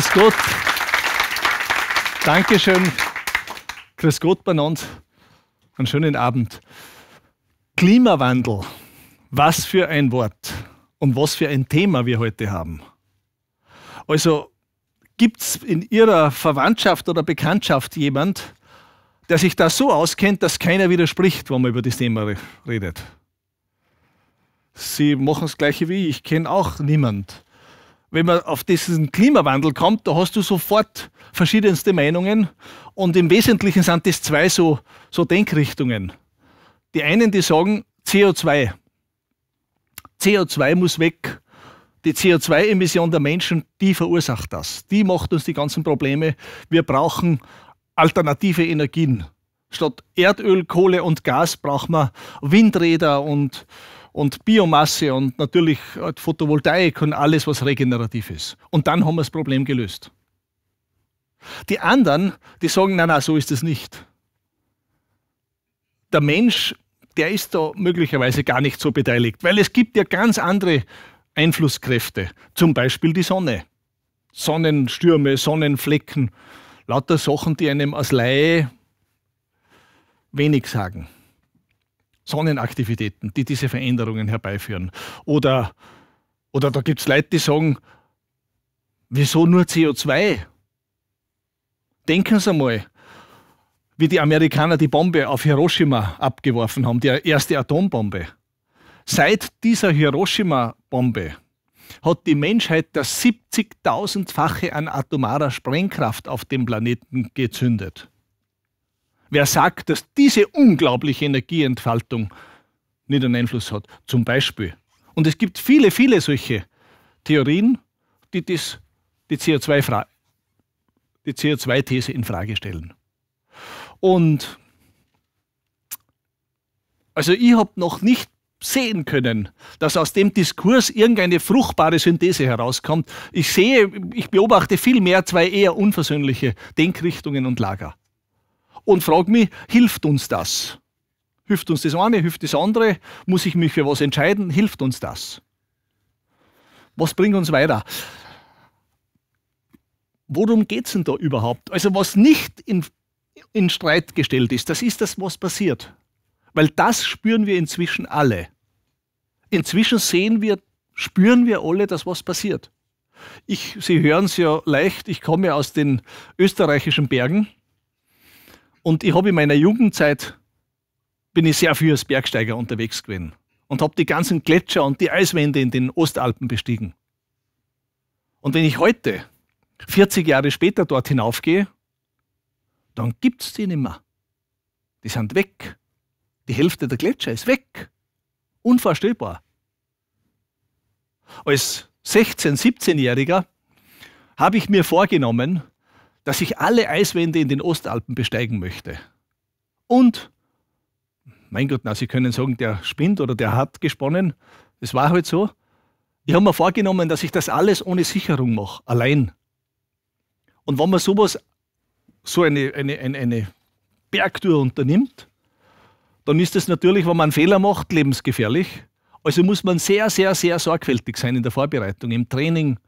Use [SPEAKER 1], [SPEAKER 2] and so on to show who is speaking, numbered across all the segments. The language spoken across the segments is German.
[SPEAKER 1] Grüß Gott. Dankeschön. Grüß Gott benannt. Einen schönen Abend. Klimawandel. Was für ein Wort und was für ein Thema wir heute haben. Also gibt es in Ihrer Verwandtschaft oder Bekanntschaft jemand, der sich da so auskennt, dass keiner widerspricht, wenn man über das Thema redet? Sie machen das gleiche wie ich, ich kenne auch niemanden wenn man auf diesen Klimawandel kommt, da hast du sofort verschiedenste Meinungen. Und im Wesentlichen sind das zwei so, so Denkrichtungen. Die einen, die sagen, CO2. CO2 muss weg. Die CO2-Emission der Menschen, die verursacht das. Die macht uns die ganzen Probleme. Wir brauchen alternative Energien. Statt Erdöl, Kohle und Gas brauchen wir Windräder und und Biomasse und natürlich äh, Photovoltaik und alles, was regenerativ ist. Und dann haben wir das Problem gelöst. Die anderen, die sagen, na na, so ist es nicht. Der Mensch, der ist da möglicherweise gar nicht so beteiligt, weil es gibt ja ganz andere Einflusskräfte, zum Beispiel die Sonne. Sonnenstürme, Sonnenflecken, lauter Sachen, die einem als Laie wenig sagen. Sonnenaktivitäten, die diese Veränderungen herbeiführen. Oder, oder da gibt es Leute, die sagen, wieso nur CO2? Denken Sie mal, wie die Amerikaner die Bombe auf Hiroshima abgeworfen haben, die erste Atombombe. Seit dieser Hiroshima-Bombe hat die Menschheit das 70.000-fache an atomarer Sprengkraft auf dem Planeten gezündet. Wer sagt, dass diese unglaubliche Energieentfaltung nicht einen Einfluss hat? Zum Beispiel. Und es gibt viele, viele solche Theorien, die das, die CO2-These CO2 in Frage stellen. Und also ich habe noch nicht sehen können, dass aus dem Diskurs irgendeine fruchtbare Synthese herauskommt. Ich sehe, ich beobachte vielmehr zwei eher unversöhnliche Denkrichtungen und Lager und frage mich, hilft uns das? Hilft uns das eine, hilft das andere? Muss ich mich für was entscheiden? Hilft uns das? Was bringt uns weiter? Worum geht es denn da überhaupt? Also was nicht in, in Streit gestellt ist, das ist das, was passiert. Weil das spüren wir inzwischen alle. Inzwischen sehen wir, spüren wir alle, dass was passiert. Ich, Sie hören es ja leicht, ich komme aus den österreichischen Bergen und ich habe in meiner Jugendzeit, bin ich sehr viel als Bergsteiger unterwegs gewesen und habe die ganzen Gletscher und die Eiswände in den Ostalpen bestiegen. Und wenn ich heute, 40 Jahre später, dort hinaufgehe, dann gibt es die nicht mehr. Die sind weg. Die Hälfte der Gletscher ist weg. Unvorstellbar. Als 16-, 17-Jähriger habe ich mir vorgenommen, dass ich alle Eiswände in den Ostalpen besteigen möchte. Und, mein Gott, na, Sie können sagen, der spinnt oder der hat gesponnen. Es war halt so. Ich habe mir vorgenommen, dass ich das alles ohne Sicherung mache, allein. Und wenn man sowas, so eine, eine, eine, eine Bergtour unternimmt, dann ist es natürlich, wenn man einen Fehler macht, lebensgefährlich. Also muss man sehr, sehr, sehr sorgfältig sein in der Vorbereitung, im Training,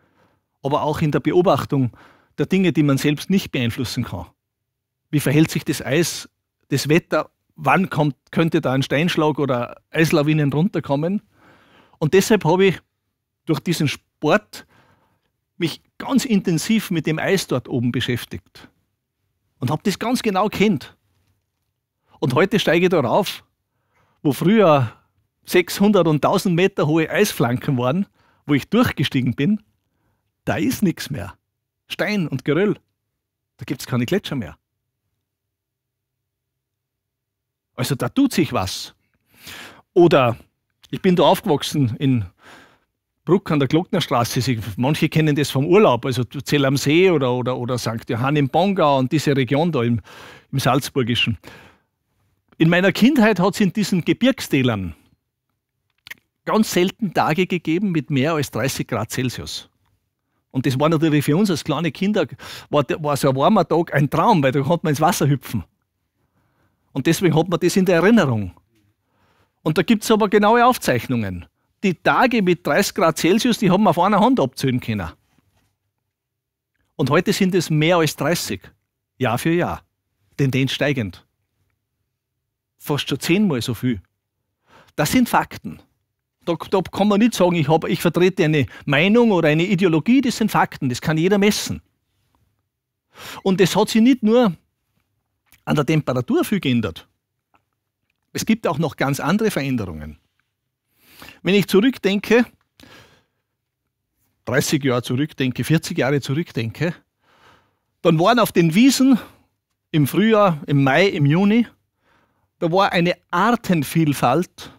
[SPEAKER 1] aber auch in der Beobachtung der Dinge, die man selbst nicht beeinflussen kann. Wie verhält sich das Eis, das Wetter, wann kommt, könnte da ein Steinschlag oder Eislawinen runterkommen? Und deshalb habe ich durch diesen Sport mich ganz intensiv mit dem Eis dort oben beschäftigt und habe das ganz genau kennt. Und heute steige ich darauf, wo früher 600 und 1000 Meter hohe Eisflanken waren, wo ich durchgestiegen bin, da ist nichts mehr. Stein und Geröll. Da gibt es keine Gletscher mehr. Also da tut sich was. Oder ich bin da aufgewachsen in Bruck an der Glocknerstraße. manche kennen das vom Urlaub, also Zell am See oder, oder, oder St. Johann im Bongau und diese Region da im, im Salzburgischen. In meiner Kindheit hat es in diesen Gebirgstälern ganz selten Tage gegeben mit mehr als 30 Grad Celsius. Und das war natürlich für uns als kleine Kinder, war, war so ein warmer Tag ein Traum, weil da konnte man ins Wasser hüpfen. Und deswegen hat man das in der Erinnerung. Und da gibt es aber genaue Aufzeichnungen. Die Tage mit 30 Grad Celsius, die haben wir auf einer Hand abzählen können. Und heute sind es mehr als 30. Jahr für Jahr. Tendenz steigend. Fast schon zehnmal so viel. Das sind Fakten. Da, da kann man nicht sagen, ich, hab, ich vertrete eine Meinung oder eine Ideologie, das sind Fakten, das kann jeder messen. Und das hat sich nicht nur an der Temperatur viel geändert. Es gibt auch noch ganz andere Veränderungen. Wenn ich zurückdenke, 30 Jahre zurückdenke, 40 Jahre zurückdenke, dann waren auf den Wiesen im Frühjahr, im Mai, im Juni, da war eine Artenvielfalt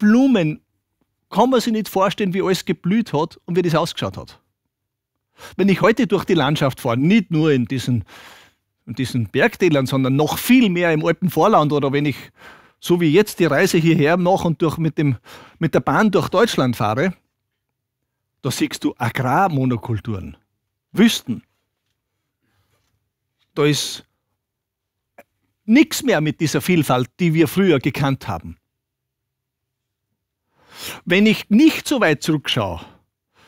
[SPEAKER 1] Blumen kann man sich nicht vorstellen, wie alles geblüht hat und wie das ausgeschaut hat. Wenn ich heute durch die Landschaft fahre, nicht nur in diesen, in diesen Bergtälern, sondern noch viel mehr im Alpenvorland oder wenn ich so wie jetzt die Reise hierher mache und durch mit, dem, mit der Bahn durch Deutschland fahre, da siehst du Agrarmonokulturen, Wüsten. Da ist nichts mehr mit dieser Vielfalt, die wir früher gekannt haben. Wenn ich nicht so weit zurückschaue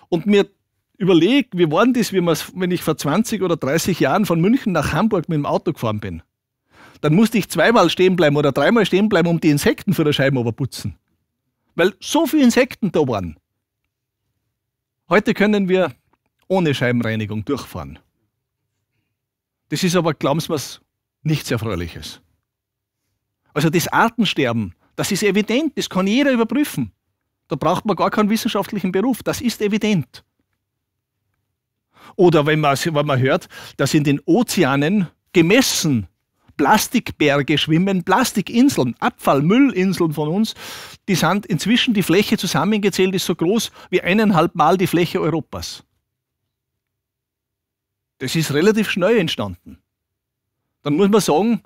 [SPEAKER 1] und mir überlege, wie war das, wenn ich vor 20 oder 30 Jahren von München nach Hamburg mit dem Auto gefahren bin, dann musste ich zweimal stehen bleiben oder dreimal stehen bleiben, um die Insekten vor der Scheibe putzen. Weil so viele Insekten da waren. Heute können wir ohne Scheibenreinigung durchfahren. Das ist aber, glauben Sie mir, nichts Erfreuliches. Also das Artensterben, das ist evident, das kann jeder überprüfen. Da braucht man gar keinen wissenschaftlichen Beruf. Das ist evident. Oder wenn man, wenn man hört, dass in den Ozeanen gemessen Plastikberge schwimmen, Plastikinseln, Abfallmüllinseln von uns, die sind inzwischen die Fläche zusammengezählt, ist so groß wie eineinhalb Mal die Fläche Europas. Das ist relativ schnell entstanden. Dann muss man sagen,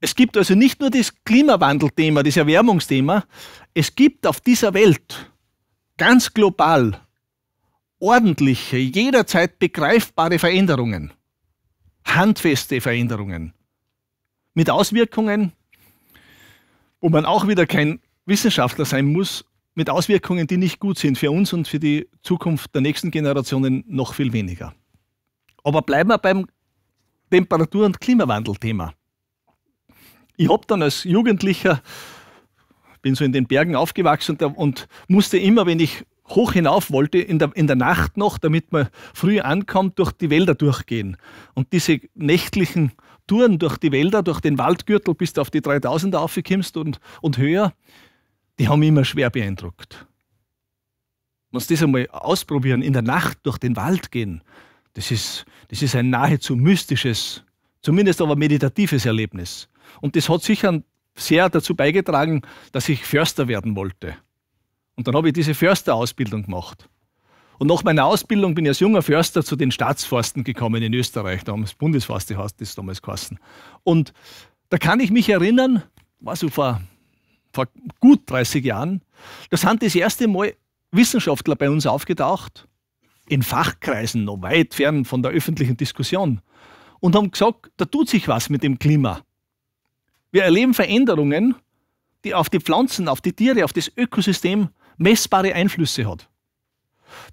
[SPEAKER 1] es gibt also nicht nur das Klimawandelthema, das Erwärmungsthema, es gibt auf dieser Welt ganz global ordentliche, jederzeit begreifbare Veränderungen, handfeste Veränderungen mit Auswirkungen, wo man auch wieder kein Wissenschaftler sein muss, mit Auswirkungen, die nicht gut sind für uns und für die Zukunft der nächsten Generationen noch viel weniger. Aber bleiben wir beim Temperatur- und Klimawandelthema ich habe dann als Jugendlicher, bin so in den Bergen aufgewachsen und, und musste immer, wenn ich hoch hinauf wollte, in der, in der Nacht noch, damit man früh ankommt, durch die Wälder durchgehen. Und diese nächtlichen Touren durch die Wälder, durch den Waldgürtel bis du auf die 3000er aufkommst und, und höher, die haben mich immer schwer beeindruckt. Muss das einmal ausprobieren, in der Nacht durch den Wald gehen, das ist, das ist ein nahezu mystisches, zumindest aber meditatives Erlebnis. Und das hat sicher sehr dazu beigetragen, dass ich Förster werden wollte. Und dann habe ich diese Försterausbildung gemacht. Und nach meiner Ausbildung bin ich als junger Förster zu den Staatsforsten gekommen in Österreich. Da haben das Bundesforste das damals geheißen. Und da kann ich mich erinnern, war so vor, vor gut 30 Jahren, da sind das erste Mal Wissenschaftler bei uns aufgetaucht, in Fachkreisen, noch weit fern von der öffentlichen Diskussion, und haben gesagt, da tut sich was mit dem Klima. Wir erleben Veränderungen, die auf die Pflanzen, auf die Tiere, auf das Ökosystem messbare Einflüsse hat.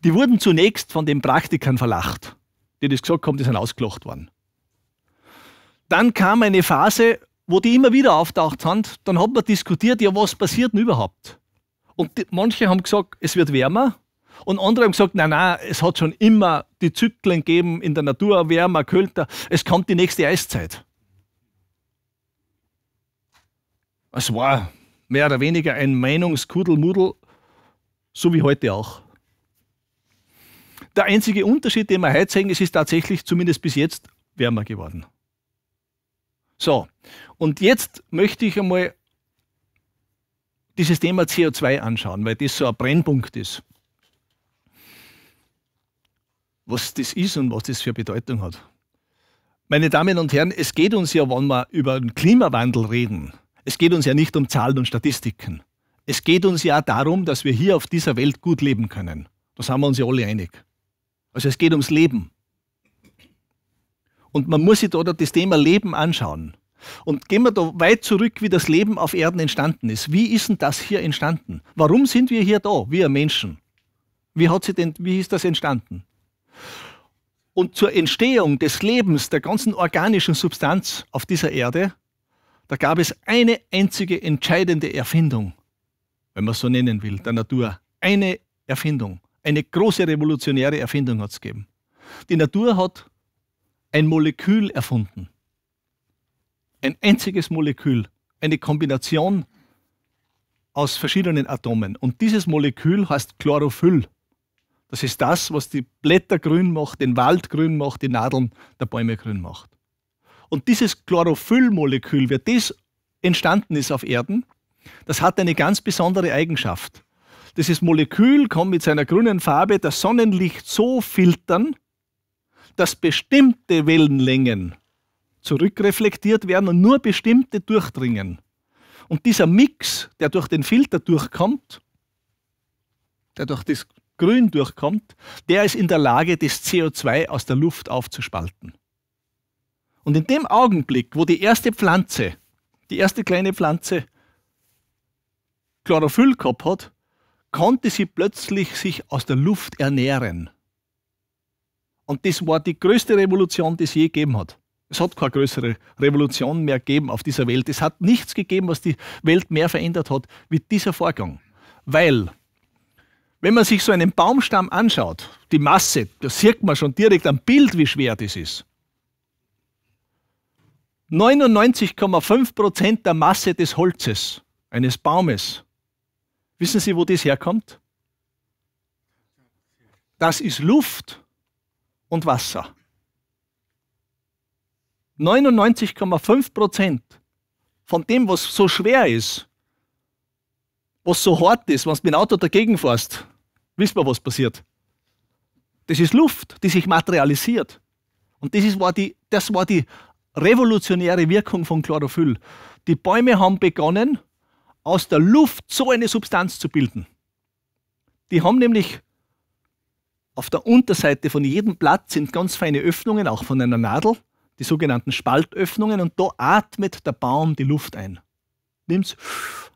[SPEAKER 1] Die wurden zunächst von den Praktikern verlacht, die das gesagt haben, die sind ausgelacht worden. Dann kam eine Phase, wo die immer wieder auftaucht sind. Dann hat man diskutiert, ja, was passiert denn überhaupt? Und die, manche haben gesagt, es wird wärmer. Und andere haben gesagt, nein, nein, es hat schon immer die Zyklen gegeben in der Natur, wärmer, kälter. Es kommt die nächste Eiszeit. Es war mehr oder weniger ein Meinungskudelmudel, so wie heute auch. Der einzige Unterschied, den wir heute sehen, es ist tatsächlich zumindest bis jetzt wärmer geworden. So, und jetzt möchte ich einmal dieses Thema CO2 anschauen, weil das so ein Brennpunkt ist. Was das ist und was das für Bedeutung hat. Meine Damen und Herren, es geht uns ja, wenn wir über den Klimawandel reden, es geht uns ja nicht um Zahlen und Statistiken. Es geht uns ja darum, dass wir hier auf dieser Welt gut leben können. Da sind wir uns ja alle einig. Also es geht ums Leben. Und man muss sich da das Thema Leben anschauen. Und gehen wir da weit zurück, wie das Leben auf Erden entstanden ist. Wie ist denn das hier entstanden? Warum sind wir hier da, wir Menschen? Wie, hat sie denn, wie ist das entstanden? Und zur Entstehung des Lebens, der ganzen organischen Substanz auf dieser Erde, da gab es eine einzige entscheidende Erfindung, wenn man es so nennen will, der Natur. Eine Erfindung, eine große revolutionäre Erfindung hat es gegeben. Die Natur hat ein Molekül erfunden. Ein einziges Molekül, eine Kombination aus verschiedenen Atomen. Und dieses Molekül heißt Chlorophyll. Das ist das, was die Blätter grün macht, den Wald grün macht, die Nadeln der Bäume grün macht. Und dieses Chlorophyllmolekül, wie das entstanden ist auf Erden, das hat eine ganz besondere Eigenschaft. Dieses Molekül kann mit seiner grünen Farbe das Sonnenlicht so filtern, dass bestimmte Wellenlängen zurückreflektiert werden und nur bestimmte durchdringen. Und dieser Mix, der durch den Filter durchkommt, der durch das Grün durchkommt, der ist in der Lage, das CO2 aus der Luft aufzuspalten. Und in dem Augenblick, wo die erste Pflanze, die erste kleine Pflanze Chlorophyll gehabt hat, konnte sie plötzlich sich aus der Luft ernähren. Und das war die größte Revolution, die es je gegeben hat. Es hat keine größere Revolution mehr gegeben auf dieser Welt. Es hat nichts gegeben, was die Welt mehr verändert hat, wie dieser Vorgang. Weil, wenn man sich so einen Baumstamm anschaut, die Masse, da sieht man schon direkt am Bild, wie schwer das ist. 99,5 der Masse des Holzes, eines Baumes. Wissen Sie, wo das herkommt? Das ist Luft und Wasser. 99,5 von dem, was so schwer ist, was so hart ist, wenn du mit dem Auto dagegen fährst, wisst man, was passiert. Das ist Luft, die sich materialisiert. Und das, ist, war, die, das war die revolutionäre Wirkung von Chlorophyll. Die Bäume haben begonnen, aus der Luft so eine Substanz zu bilden. Die haben nämlich auf der Unterseite von jedem Blatt sind ganz feine Öffnungen, auch von einer Nadel, die sogenannten Spaltöffnungen, und da atmet der Baum die Luft ein. Nimmt es,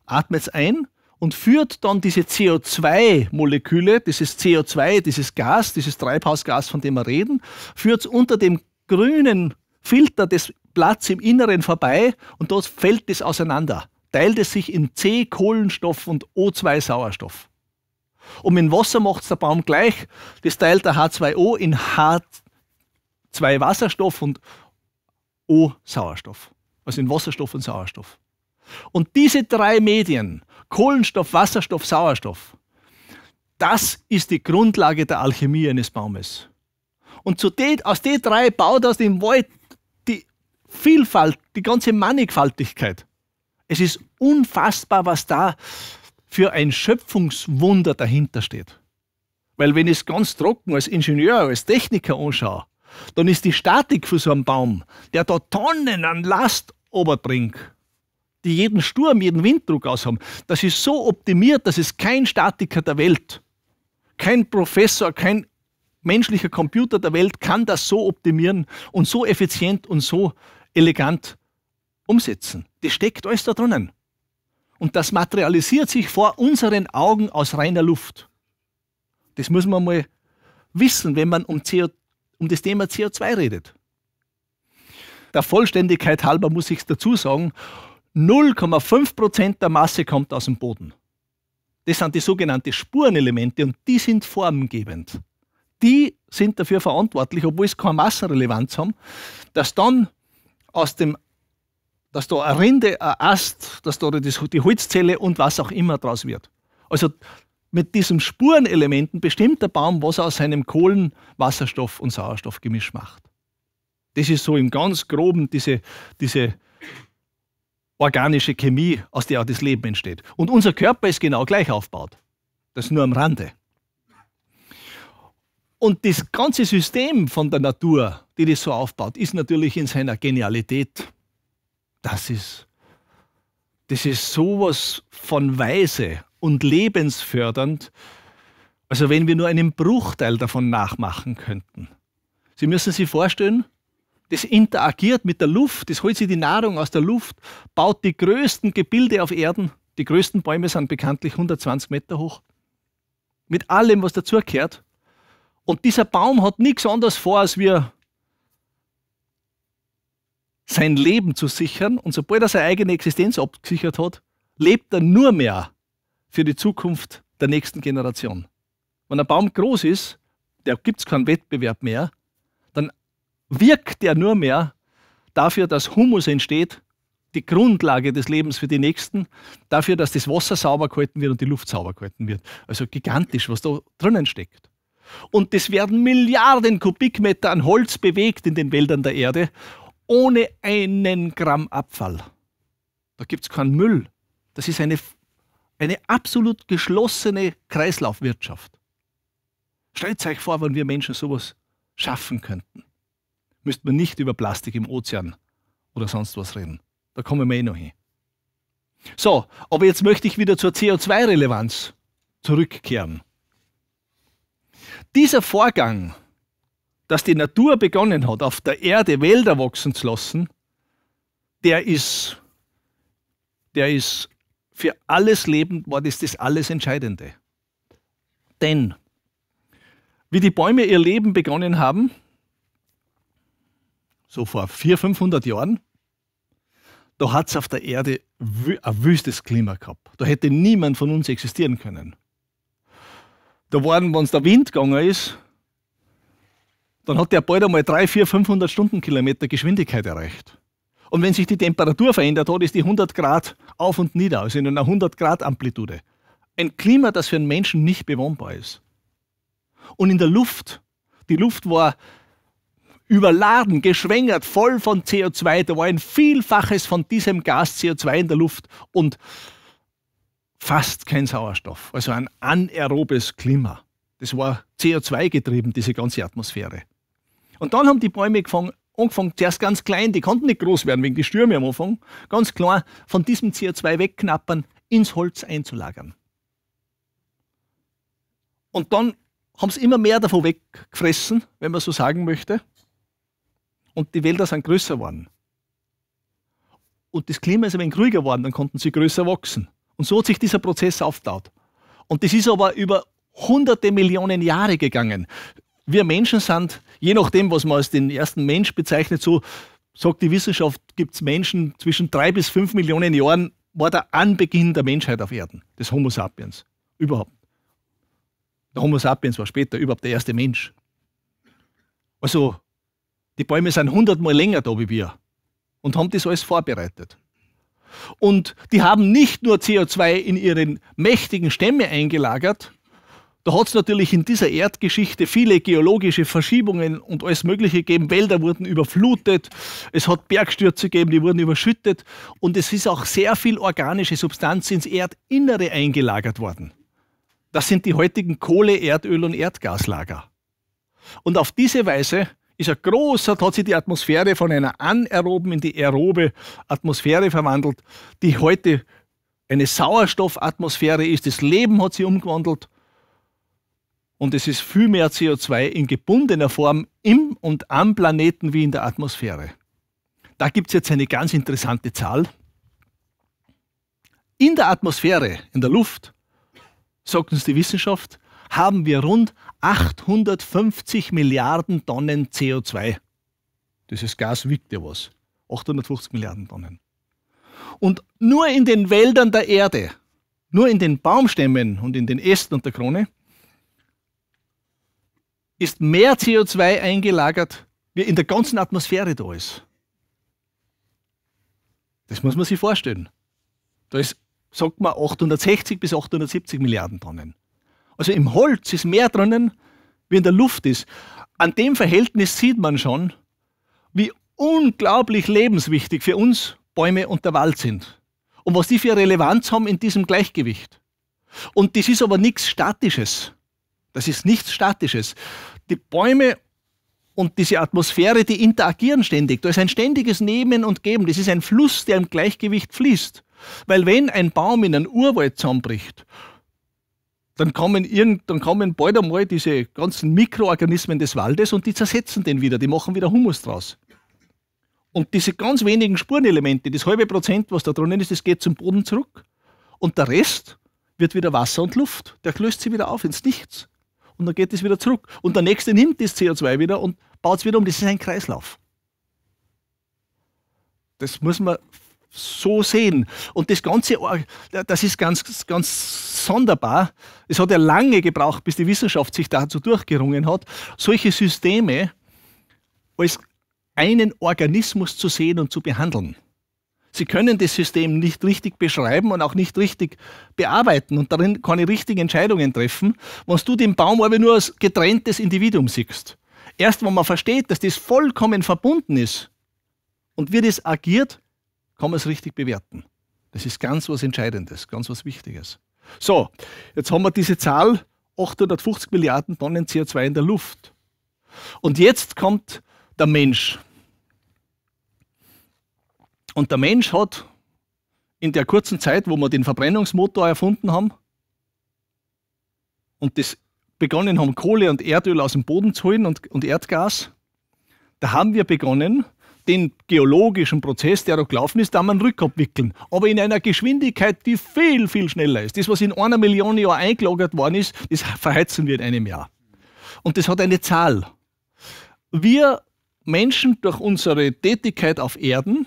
[SPEAKER 1] atmet es ein und führt dann diese CO2-Moleküle, dieses CO2, dieses Gas, dieses Treibhausgas, von dem wir reden, führt unter dem grünen Filter des Platz im Inneren vorbei und dort fällt es auseinander, teilt es sich in C Kohlenstoff und O2 Sauerstoff. Und mit Wasser macht es der Baum gleich, das teilt der H2O in H2 Wasserstoff und O Sauerstoff, also in Wasserstoff und Sauerstoff. Und diese drei Medien, Kohlenstoff, Wasserstoff, Sauerstoff, das ist die Grundlage der Alchemie eines Baumes. Und zu den, aus den drei baut aus dem Wald Vielfalt, die ganze Mannigfaltigkeit. Es ist unfassbar, was da für ein Schöpfungswunder dahinter steht. Weil wenn ich es ganz trocken als Ingenieur, als Techniker anschaue, dann ist die Statik für so einen Baum, der da Tonnen an Last oberbringt, die jeden Sturm, jeden Winddruck aushaben, das ist so optimiert, dass es kein Statiker der Welt, kein Professor, kein menschlicher Computer der Welt kann das so optimieren und so effizient und so elegant umsetzen. Das steckt alles da drinnen. Und das materialisiert sich vor unseren Augen aus reiner Luft. Das muss man mal wissen, wenn man um, CO, um das Thema CO2 redet. Der Vollständigkeit halber muss ich dazu sagen, 0,5% Prozent der Masse kommt aus dem Boden. Das sind die sogenannten Spurenelemente und die sind formgebend. Die sind dafür verantwortlich, obwohl es keine Massenrelevanz haben, dass dann aus dem, dass da eine Rinde, ein Ast, dass da die Holzzelle und was auch immer draus wird. Also mit diesen Spurenelementen bestimmt der Baum, was er aus seinem Kohlen-, Wasserstoff- und Sauerstoffgemisch macht. Das ist so im ganz groben diese, diese organische Chemie, aus der auch das Leben entsteht. Und unser Körper ist genau gleich aufgebaut. Das nur am Rande. Und das ganze System von der Natur, die das so aufbaut, ist natürlich in seiner Genialität. Das ist, das ist sowas von weise und lebensfördernd. Also wenn wir nur einen Bruchteil davon nachmachen könnten. Sie müssen sich vorstellen, das interagiert mit der Luft, das holt sich die Nahrung aus der Luft, baut die größten Gebilde auf Erden. Die größten Bäume sind bekanntlich 120 Meter hoch. Mit allem, was dazugehört. Und dieser Baum hat nichts anderes vor, als wir sein Leben zu sichern. Und sobald er seine eigene Existenz abgesichert hat, lebt er nur mehr für die Zukunft der nächsten Generation. Wenn ein Baum groß ist, da gibt es keinen Wettbewerb mehr, dann wirkt er nur mehr dafür, dass Humus entsteht, die Grundlage des Lebens für die Nächsten, dafür, dass das Wasser sauber gehalten wird und die Luft sauber gehalten wird. Also gigantisch, was da drinnen steckt. Und es werden Milliarden Kubikmeter an Holz bewegt in den Wäldern der Erde, ohne einen Gramm Abfall. Da gibt es keinen Müll. Das ist eine, eine absolut geschlossene Kreislaufwirtschaft. Stellt euch vor, wenn wir Menschen sowas schaffen könnten, müsste man nicht über Plastik im Ozean oder sonst was reden. Da kommen wir eh noch hin. So, aber jetzt möchte ich wieder zur CO2-Relevanz zurückkehren. Dieser Vorgang, dass die Natur begonnen hat, auf der Erde Wälder wachsen zu lassen, der ist, der ist für alles Leben, war das das alles Entscheidende. Denn wie die Bäume ihr Leben begonnen haben, so vor 400, 500 Jahren, da hat es auf der Erde ein wüstes Klima gehabt. Da hätte niemand von uns existieren können da waren, wenn es der Wind gegangen ist, dann hat der bald einmal 3, 4, 500 Stundenkilometer Geschwindigkeit erreicht. Und wenn sich die Temperatur verändert hat, ist die 100 Grad auf und nieder, also in einer 100 Grad Amplitude. Ein Klima, das für einen Menschen nicht bewohnbar ist. Und in der Luft, die Luft war überladen, geschwängert, voll von CO2. Da war ein Vielfaches von diesem Gas CO2 in der Luft. Und fast kein Sauerstoff, also ein anaerobes Klima. Das war CO2 getrieben, diese ganze Atmosphäre. Und dann haben die Bäume gefangen, angefangen, zuerst ganz klein, die konnten nicht groß werden wegen die Stürme am Anfang, ganz klar von diesem CO2 wegknappern, ins Holz einzulagern. Und dann haben sie immer mehr davon weggefressen, wenn man so sagen möchte. Und die Wälder sind größer geworden. Und das Klima ist ein wenig ruhiger geworden, dann konnten sie größer wachsen. Und so hat sich dieser Prozess aufgebaut. Und das ist aber über hunderte Millionen Jahre gegangen. Wir Menschen sind, je nachdem, was man als den ersten Mensch bezeichnet, so sagt die Wissenschaft, gibt es Menschen zwischen drei bis fünf Millionen Jahren, war der Anbeginn der Menschheit auf Erden, des Homo sapiens. Überhaupt. Der Homo sapiens war später überhaupt der erste Mensch. Also, die Bäume sind hundertmal länger da wie wir und haben das alles vorbereitet. Und die haben nicht nur CO2 in ihren mächtigen Stämme eingelagert, da hat es natürlich in dieser Erdgeschichte viele geologische Verschiebungen und alles Mögliche gegeben. Wälder wurden überflutet, es hat Bergstürze gegeben, die wurden überschüttet und es ist auch sehr viel organische Substanz ins Erdinnere eingelagert worden. Das sind die heutigen Kohle, Erdöl und Erdgaslager. Und auf diese Weise ist er groß, hat sich die Atmosphäre von einer anaeroben in die aerobe Atmosphäre verwandelt, die heute eine Sauerstoffatmosphäre ist. Das Leben hat sich umgewandelt. Und es ist viel mehr CO2 in gebundener Form im und am Planeten wie in der Atmosphäre. Da gibt es jetzt eine ganz interessante Zahl. In der Atmosphäre, in der Luft, sagt uns die Wissenschaft, haben wir rund 850 Milliarden Tonnen CO2. Dieses Gas wiegt ja was. 850 Milliarden Tonnen. Und nur in den Wäldern der Erde, nur in den Baumstämmen und in den Ästen und der Krone ist mehr CO2 eingelagert, wie in der ganzen Atmosphäre da ist. Das muss man sich vorstellen. Da ist, sagt man, 860 bis 870 Milliarden Tonnen. Also im Holz ist mehr drinnen, wie in der Luft ist. An dem Verhältnis sieht man schon, wie unglaublich lebenswichtig für uns Bäume und der Wald sind. Und was die für Relevanz haben in diesem Gleichgewicht. Und das ist aber nichts Statisches. Das ist nichts Statisches. Die Bäume und diese Atmosphäre, die interagieren ständig. Da ist ein ständiges Nehmen und Geben. Das ist ein Fluss, der im Gleichgewicht fließt. Weil wenn ein Baum in einen Urwald zusammenbricht dann kommen, irgend, dann kommen bald einmal diese ganzen Mikroorganismen des Waldes und die zersetzen den wieder, die machen wieder Humus draus. Und diese ganz wenigen Spurenelemente, das halbe Prozent, was da drinnen ist, das geht zum Boden zurück. Und der Rest wird wieder Wasser und Luft. Der löst sich wieder auf ins Nichts. Und dann geht es wieder zurück. Und der nächste nimmt das CO2 wieder und baut es wieder um. Das ist ein Kreislauf. Das muss man so sehen. Und das Ganze, äh, das ist ganz, ganz sonderbar. Es hat ja lange gebraucht, bis die Wissenschaft sich dazu durchgerungen hat, solche Systeme als einen Organismus zu sehen und zu behandeln. Sie können das System nicht richtig beschreiben und auch nicht richtig bearbeiten und darin keine richtigen Entscheidungen treffen, wenn du den Baum aber nur als getrenntes Individuum siehst. Erst wenn man versteht, dass das vollkommen verbunden ist und wie das agiert, kann man es richtig bewerten. Das ist ganz was Entscheidendes, ganz was Wichtiges. So, jetzt haben wir diese Zahl, 850 Milliarden Tonnen CO2 in der Luft. Und jetzt kommt der Mensch. Und der Mensch hat in der kurzen Zeit, wo wir den Verbrennungsmotor erfunden haben und das begonnen haben, Kohle und Erdöl aus dem Boden zu holen und, und Erdgas, da haben wir begonnen, den geologischen Prozess, der da gelaufen ist, da man rückabwickeln. Aber in einer Geschwindigkeit, die viel, viel schneller ist. Das, was in einer Million Jahr eingelagert worden ist, das verheizen wir in einem Jahr. Und das hat eine Zahl. Wir Menschen durch unsere Tätigkeit auf Erden,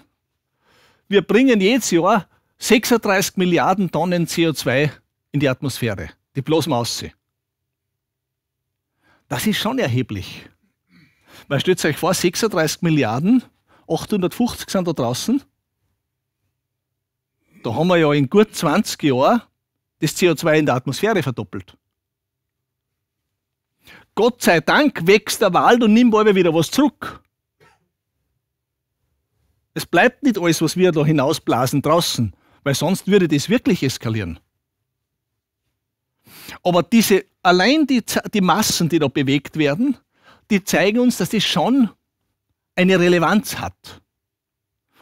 [SPEAKER 1] wir bringen jedes Jahr 36 Milliarden Tonnen CO2 in die Atmosphäre, die bloß Masse. Das ist schon erheblich. Weil stellt euch vor, 36 Milliarden 850 sind da draußen. Da haben wir ja in gut 20 Jahren das CO2 in der Atmosphäre verdoppelt. Gott sei Dank wächst der Wald und nimmt bald wieder was zurück. Es bleibt nicht alles, was wir da hinausblasen draußen, weil sonst würde das wirklich eskalieren. Aber diese, allein die, die Massen, die da bewegt werden, die zeigen uns, dass das schon eine Relevanz hat.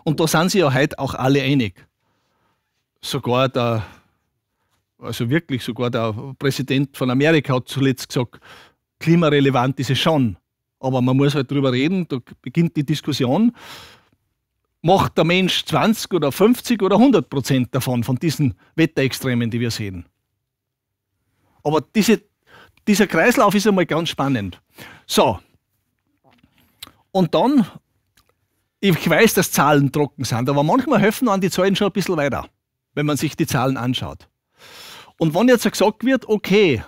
[SPEAKER 1] Und da sind sie ja heute auch alle einig. Sogar der, also wirklich sogar der Präsident von Amerika hat zuletzt gesagt, klimarelevant ist es schon. Aber man muss halt drüber reden, da beginnt die Diskussion. Macht der Mensch 20 oder 50 oder 100 Prozent davon, von diesen Wetterextremen, die wir sehen? Aber diese, dieser Kreislauf ist einmal ganz spannend. So, und dann, ich weiß, dass Zahlen trocken sind, aber manchmal helfen an die Zahlen schon ein bisschen weiter, wenn man sich die Zahlen anschaut. Und wenn jetzt gesagt wird, okay,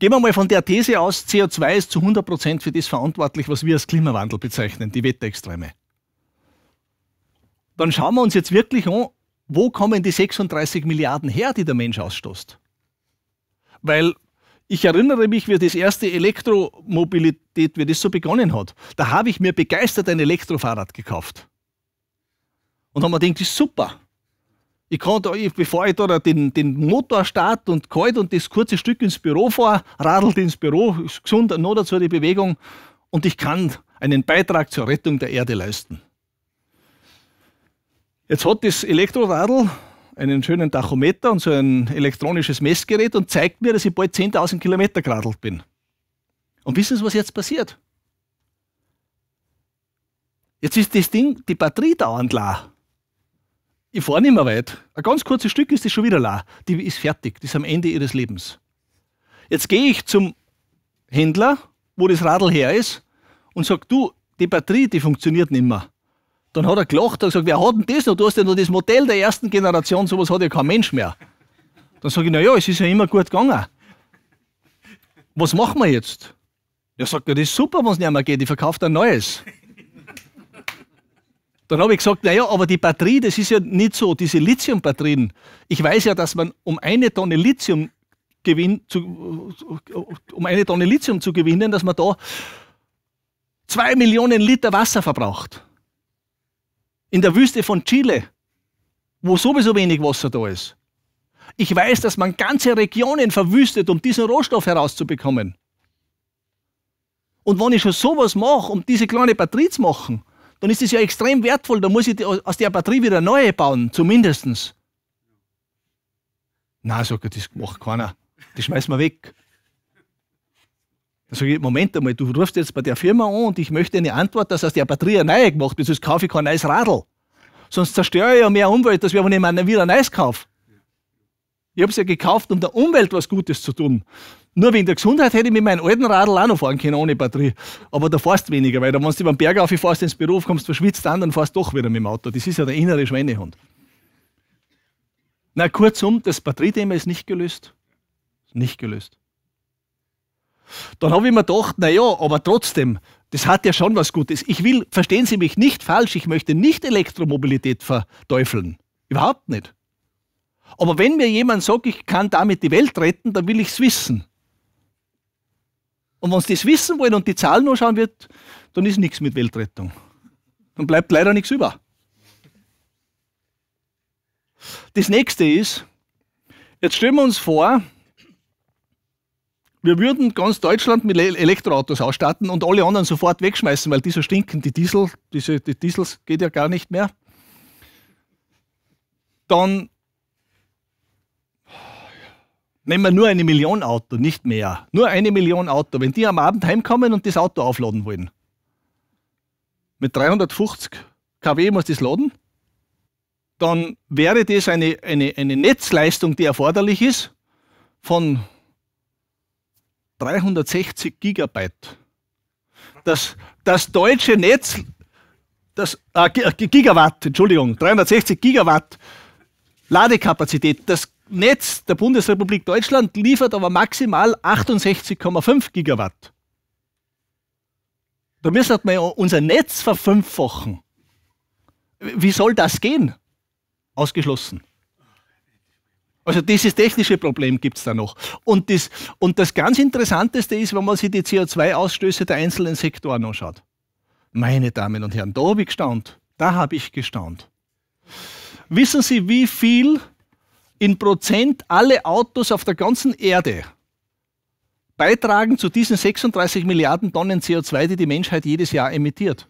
[SPEAKER 1] Gehen wir mal von der These aus, CO2 ist zu 100% Prozent für das verantwortlich, was wir als Klimawandel bezeichnen, die Wetterextreme. Dann schauen wir uns jetzt wirklich an, wo kommen die 36 Milliarden her, die der Mensch ausstoßt. Weil ich erinnere mich, wie das erste Elektromobilität, wie das so begonnen hat. Da habe ich mir begeistert ein Elektrofahrrad gekauft. Und habe mir gedacht, das ist super. Ich kann da, bevor ich da den, den Motor starte und kalt und das kurze Stück ins Büro fahre, radelt ins Büro, ist gesund, noch dazu die Bewegung und ich kann einen Beitrag zur Rettung der Erde leisten. Jetzt hat das Elektroradl einen schönen Tachometer und so ein elektronisches Messgerät und zeigt mir, dass ich bald 10.000 Kilometer geradelt bin. Und wissen Sie, was jetzt passiert? Jetzt ist das Ding, die Batterie dauernd la. Ich fahre nicht mehr weit. Ein ganz kurzes Stück ist das schon wieder la. Die ist fertig, die ist am Ende ihres Lebens. Jetzt gehe ich zum Händler, wo das Radl her ist, und sage, du, die Batterie, die funktioniert nicht mehr. Dann hat er gelacht und gesagt, wer hat denn das noch? Du hast ja nur das Modell der ersten Generation, sowas hat ja kein Mensch mehr. Dann sage ich, naja, es ist ja immer gut gegangen. Was machen wir jetzt? Er sagt ja, das ist super, wenn es nicht mehr geht, ich verkaufe ein neues. Dann habe ich gesagt, naja, aber die Batterie, das ist ja nicht so, diese Lithium-Batterien. Ich weiß ja, dass man um eine Tonne Lithium gewinnt, um eine Tonne Lithium zu gewinnen, dass man da zwei Millionen Liter Wasser verbraucht in der Wüste von Chile, wo sowieso wenig Wasser da ist. Ich weiß, dass man ganze Regionen verwüstet, um diesen Rohstoff herauszubekommen. Und wenn ich schon sowas mache, um diese kleine Batterie zu machen, dann ist es ja extrem wertvoll. dann muss ich aus der Batterie wieder eine neue bauen, zumindest. Nein, sagt er, das macht keiner. Das schmeißen wir weg sage ich, Moment einmal, du rufst jetzt bei der Firma an und ich möchte eine Antwort, dass aus der Batterie eine neue gemacht wird, sonst kaufe ich kein neues Radl. Sonst zerstöre ich ja mehr Umwelt, als wenn ich mir wieder ein neues kaufe. Ich habe es ja gekauft, um der Umwelt was Gutes zu tun. Nur wegen der Gesundheit hätte ich mit meinem alten Radl auch noch fahren können, ohne Batterie. Aber da fährst du weniger, weil wenn du über den Berg auf, fährst ins Büro, kommst verschwitzt an, dann fährst doch wieder mit dem Auto. Das ist ja der innere Schweinehund. Na, kurzum, das Batteriethema ist nicht gelöst. Nicht gelöst. Dann habe ich mir gedacht, naja, aber trotzdem, das hat ja schon was Gutes. Ich will, verstehen Sie mich nicht falsch, ich möchte nicht Elektromobilität verteufeln. Überhaupt nicht. Aber wenn mir jemand sagt, ich kann damit die Welt retten, dann will ich es wissen. Und wenn Sie das wissen wollen und die Zahlen anschauen wird, dann ist nichts mit Weltrettung. Dann bleibt leider nichts über. Das nächste ist, jetzt stellen wir uns vor, wir würden ganz Deutschland mit Elektroautos ausstatten und alle anderen sofort wegschmeißen, weil die so stinken. Die Diesel, diese, die Diesels geht ja gar nicht mehr. Dann nehmen wir nur eine Million Auto, nicht mehr. Nur eine Million Auto. Wenn die am Abend heimkommen und das Auto aufladen wollen, mit 350 kW muss das laden, dann wäre das eine, eine, eine Netzleistung, die erforderlich ist, von 360 Gigabyte. Das, das deutsche Netz, das, äh, Gigawatt, Entschuldigung, 360 Gigawatt Ladekapazität. Das Netz der Bundesrepublik Deutschland liefert aber maximal 68,5 Gigawatt. Da müssen wir unser Netz verfünffachen. Wie soll das gehen? Ausgeschlossen. Also dieses technische Problem gibt es da noch. Und das, und das ganz Interessanteste ist, wenn man sich die CO2-Ausstöße der einzelnen Sektoren anschaut. Meine Damen und Herren, da habe ich gestaunt. Da habe ich gestaunt. Wissen Sie, wie viel in Prozent alle Autos auf der ganzen Erde beitragen zu diesen 36 Milliarden Tonnen CO2, die die Menschheit jedes Jahr emittiert?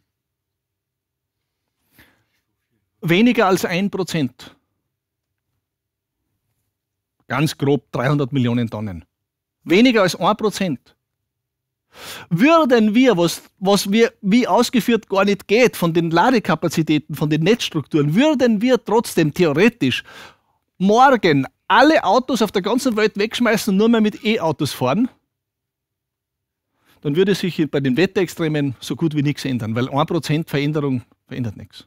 [SPEAKER 1] Weniger als ein Prozent ganz grob 300 Millionen Tonnen. Weniger als 1%. Würden wir, was, was wir wie ausgeführt gar nicht geht, von den Ladekapazitäten, von den Netzstrukturen, würden wir trotzdem theoretisch morgen alle Autos auf der ganzen Welt wegschmeißen und nur mehr mit E-Autos fahren, dann würde sich bei den Wetterextremen so gut wie nichts ändern, weil 1% Veränderung verändert nichts.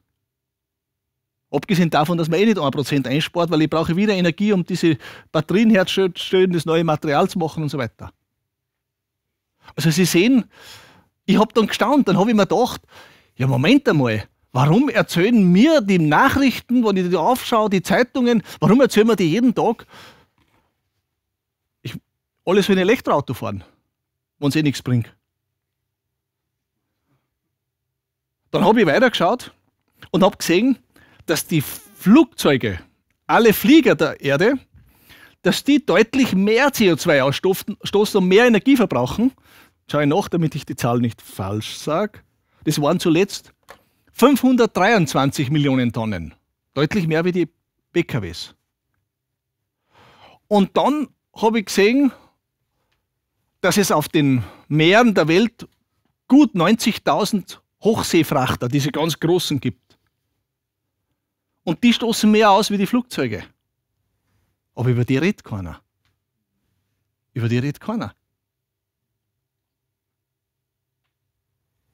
[SPEAKER 1] Abgesehen davon, dass man eh nicht 1% einspart, weil ich brauche wieder Energie, um diese Batterien herzustellen, das neue Material zu machen und so weiter. Also Sie sehen, ich habe dann gestaunt, dann habe ich mir gedacht, ja Moment einmal, warum erzählen mir die Nachrichten, wenn ich die aufschaue, die Zeitungen, warum erzählen wir die jeden Tag? Ich, alles ein Elektroauto fahren, wenn es eh nichts bringt. Dann habe ich weitergeschaut und habe gesehen, dass die Flugzeuge, alle Flieger der Erde, dass die deutlich mehr CO2 ausstoßen und mehr Energie verbrauchen. Schau ich nach, damit ich die Zahl nicht falsch sage. Das waren zuletzt 523 Millionen Tonnen. Deutlich mehr wie die PKWs. Und dann habe ich gesehen, dass es auf den Meeren der Welt gut 90.000 Hochseefrachter, diese ganz großen, gibt. Und die stoßen mehr aus wie die Flugzeuge. Aber über die redet keiner. Über die redet keiner.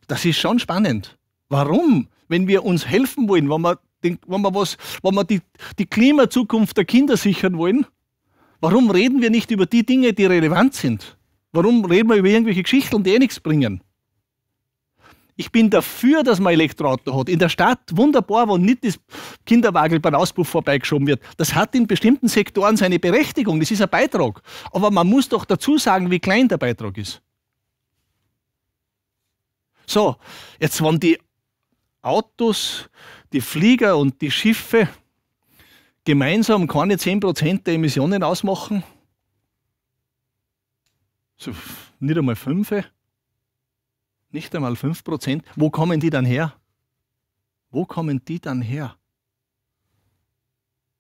[SPEAKER 1] Das ist schon spannend. Warum? Wenn wir uns helfen wollen, wenn wir, den, wenn wir, was, wenn wir die, die Klimazukunft der Kinder sichern wollen, warum reden wir nicht über die Dinge, die relevant sind? Warum reden wir über irgendwelche Geschichten, die eh nichts bringen? Ich bin dafür, dass man Elektroauto hat. In der Stadt wunderbar, wo nicht das Kinderwagel beim Auspuff vorbeigeschoben wird. Das hat in bestimmten Sektoren seine Berechtigung. Das ist ein Beitrag. Aber man muss doch dazu sagen, wie klein der Beitrag ist. So, jetzt waren die Autos, die Flieger und die Schiffe gemeinsam keine 10% der Emissionen ausmachen. So, nicht einmal 5% nicht einmal 5%. Wo kommen die dann her? Wo kommen die dann her?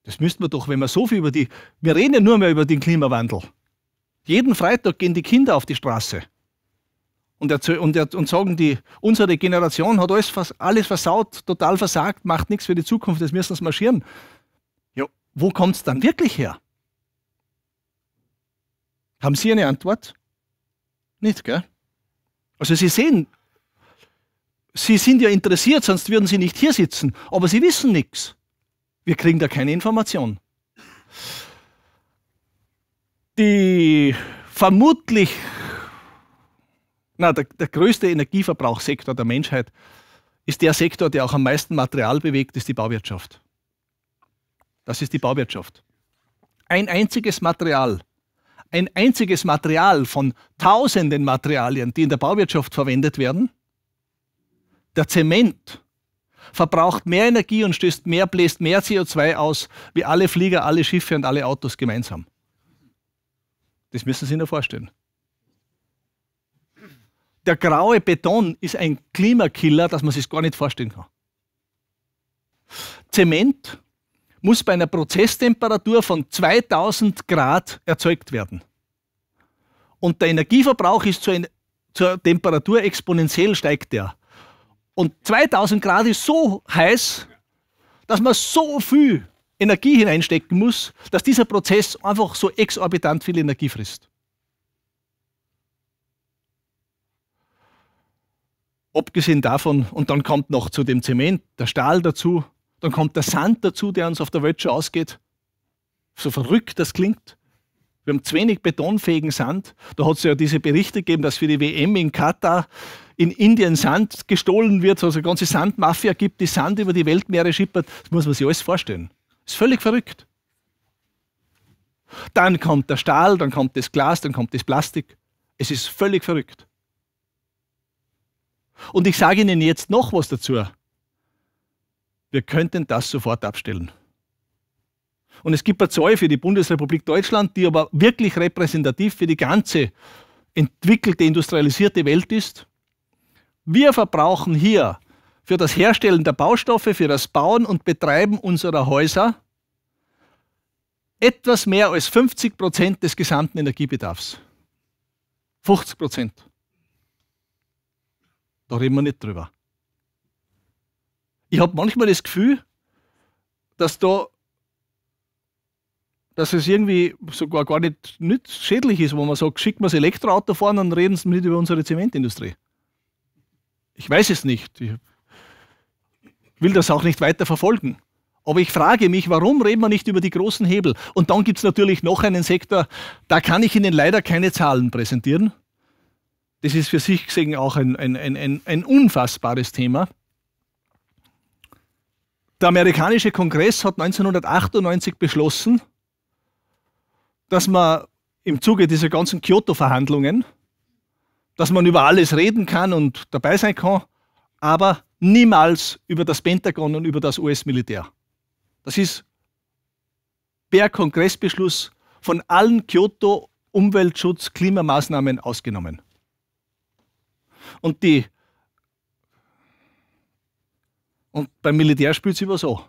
[SPEAKER 1] Das müssten wir doch, wenn wir so viel über die, wir reden ja nur mehr über den Klimawandel. Jeden Freitag gehen die Kinder auf die Straße und, und, und sagen die, unsere Generation hat alles, alles versaut, total versagt, macht nichts für die Zukunft, das müssen sie marschieren. Ja, wo kommt es dann wirklich her? Haben Sie eine Antwort? Nicht, gell? Also Sie sehen, Sie sind ja interessiert, sonst würden Sie nicht hier sitzen, aber Sie wissen nichts. Wir kriegen da keine Information. Die vermutlich, na, der, der größte Energieverbrauchssektor der Menschheit ist der Sektor, der auch am meisten Material bewegt, ist die Bauwirtschaft. Das ist die Bauwirtschaft. Ein einziges Material ein einziges Material von tausenden Materialien, die in der Bauwirtschaft verwendet werden. Der Zement verbraucht mehr Energie und stößt mehr, bläst mehr CO2 aus, wie alle Flieger, alle Schiffe und alle Autos gemeinsam. Das müssen Sie sich nur vorstellen. Der graue Beton ist ein Klimakiller, dass man sich gar nicht vorstellen kann. Zement muss bei einer Prozesstemperatur von 2000 Grad erzeugt werden. Und der Energieverbrauch ist zur, zur Temperatur exponentiell steigt der. Und 2000 Grad ist so heiß, dass man so viel Energie hineinstecken muss, dass dieser Prozess einfach so exorbitant viel Energie frisst. Abgesehen davon, und dann kommt noch zu dem Zement der Stahl dazu, dann kommt der Sand dazu, der uns auf der Welt schon ausgeht. So verrückt das klingt. Wir haben zu wenig betonfähigen Sand. Da hat es ja diese Berichte gegeben, dass für die WM in Katar in Indien Sand gestohlen wird, also eine ganze Sandmafia gibt, die Sand über die Weltmeere schippert. Das muss man sich alles vorstellen. Das ist völlig verrückt. Dann kommt der Stahl, dann kommt das Glas, dann kommt das Plastik. Es ist völlig verrückt. Und ich sage Ihnen jetzt noch was dazu wir könnten das sofort abstellen. Und es gibt Partei für die Bundesrepublik Deutschland, die aber wirklich repräsentativ für die ganze entwickelte, industrialisierte Welt ist. Wir verbrauchen hier für das Herstellen der Baustoffe, für das Bauen und Betreiben unserer Häuser etwas mehr als 50 Prozent des gesamten Energiebedarfs. 50 Prozent. Da reden wir nicht drüber ich habe manchmal das Gefühl, dass da, dass es irgendwie sogar gar nicht, nicht schädlich ist, wo man sagt, schickt man das Elektroauto fahren, dann reden sie nicht über unsere Zementindustrie. Ich weiß es nicht. Ich will das auch nicht weiter verfolgen. Aber ich frage mich, warum reden wir nicht über die großen Hebel? Und dann gibt es natürlich noch einen Sektor, da kann ich Ihnen leider keine Zahlen präsentieren. Das ist für sich gesehen auch ein, ein, ein, ein unfassbares Thema. Der amerikanische Kongress hat 1998 beschlossen, dass man im Zuge dieser ganzen Kyoto-Verhandlungen, dass man über alles reden kann und dabei sein kann, aber niemals über das Pentagon und über das US-Militär. Das ist per Kongressbeschluss von allen Kyoto-Umweltschutz-Klimamaßnahmen ausgenommen. Und die und beim Militär spielt es immer so,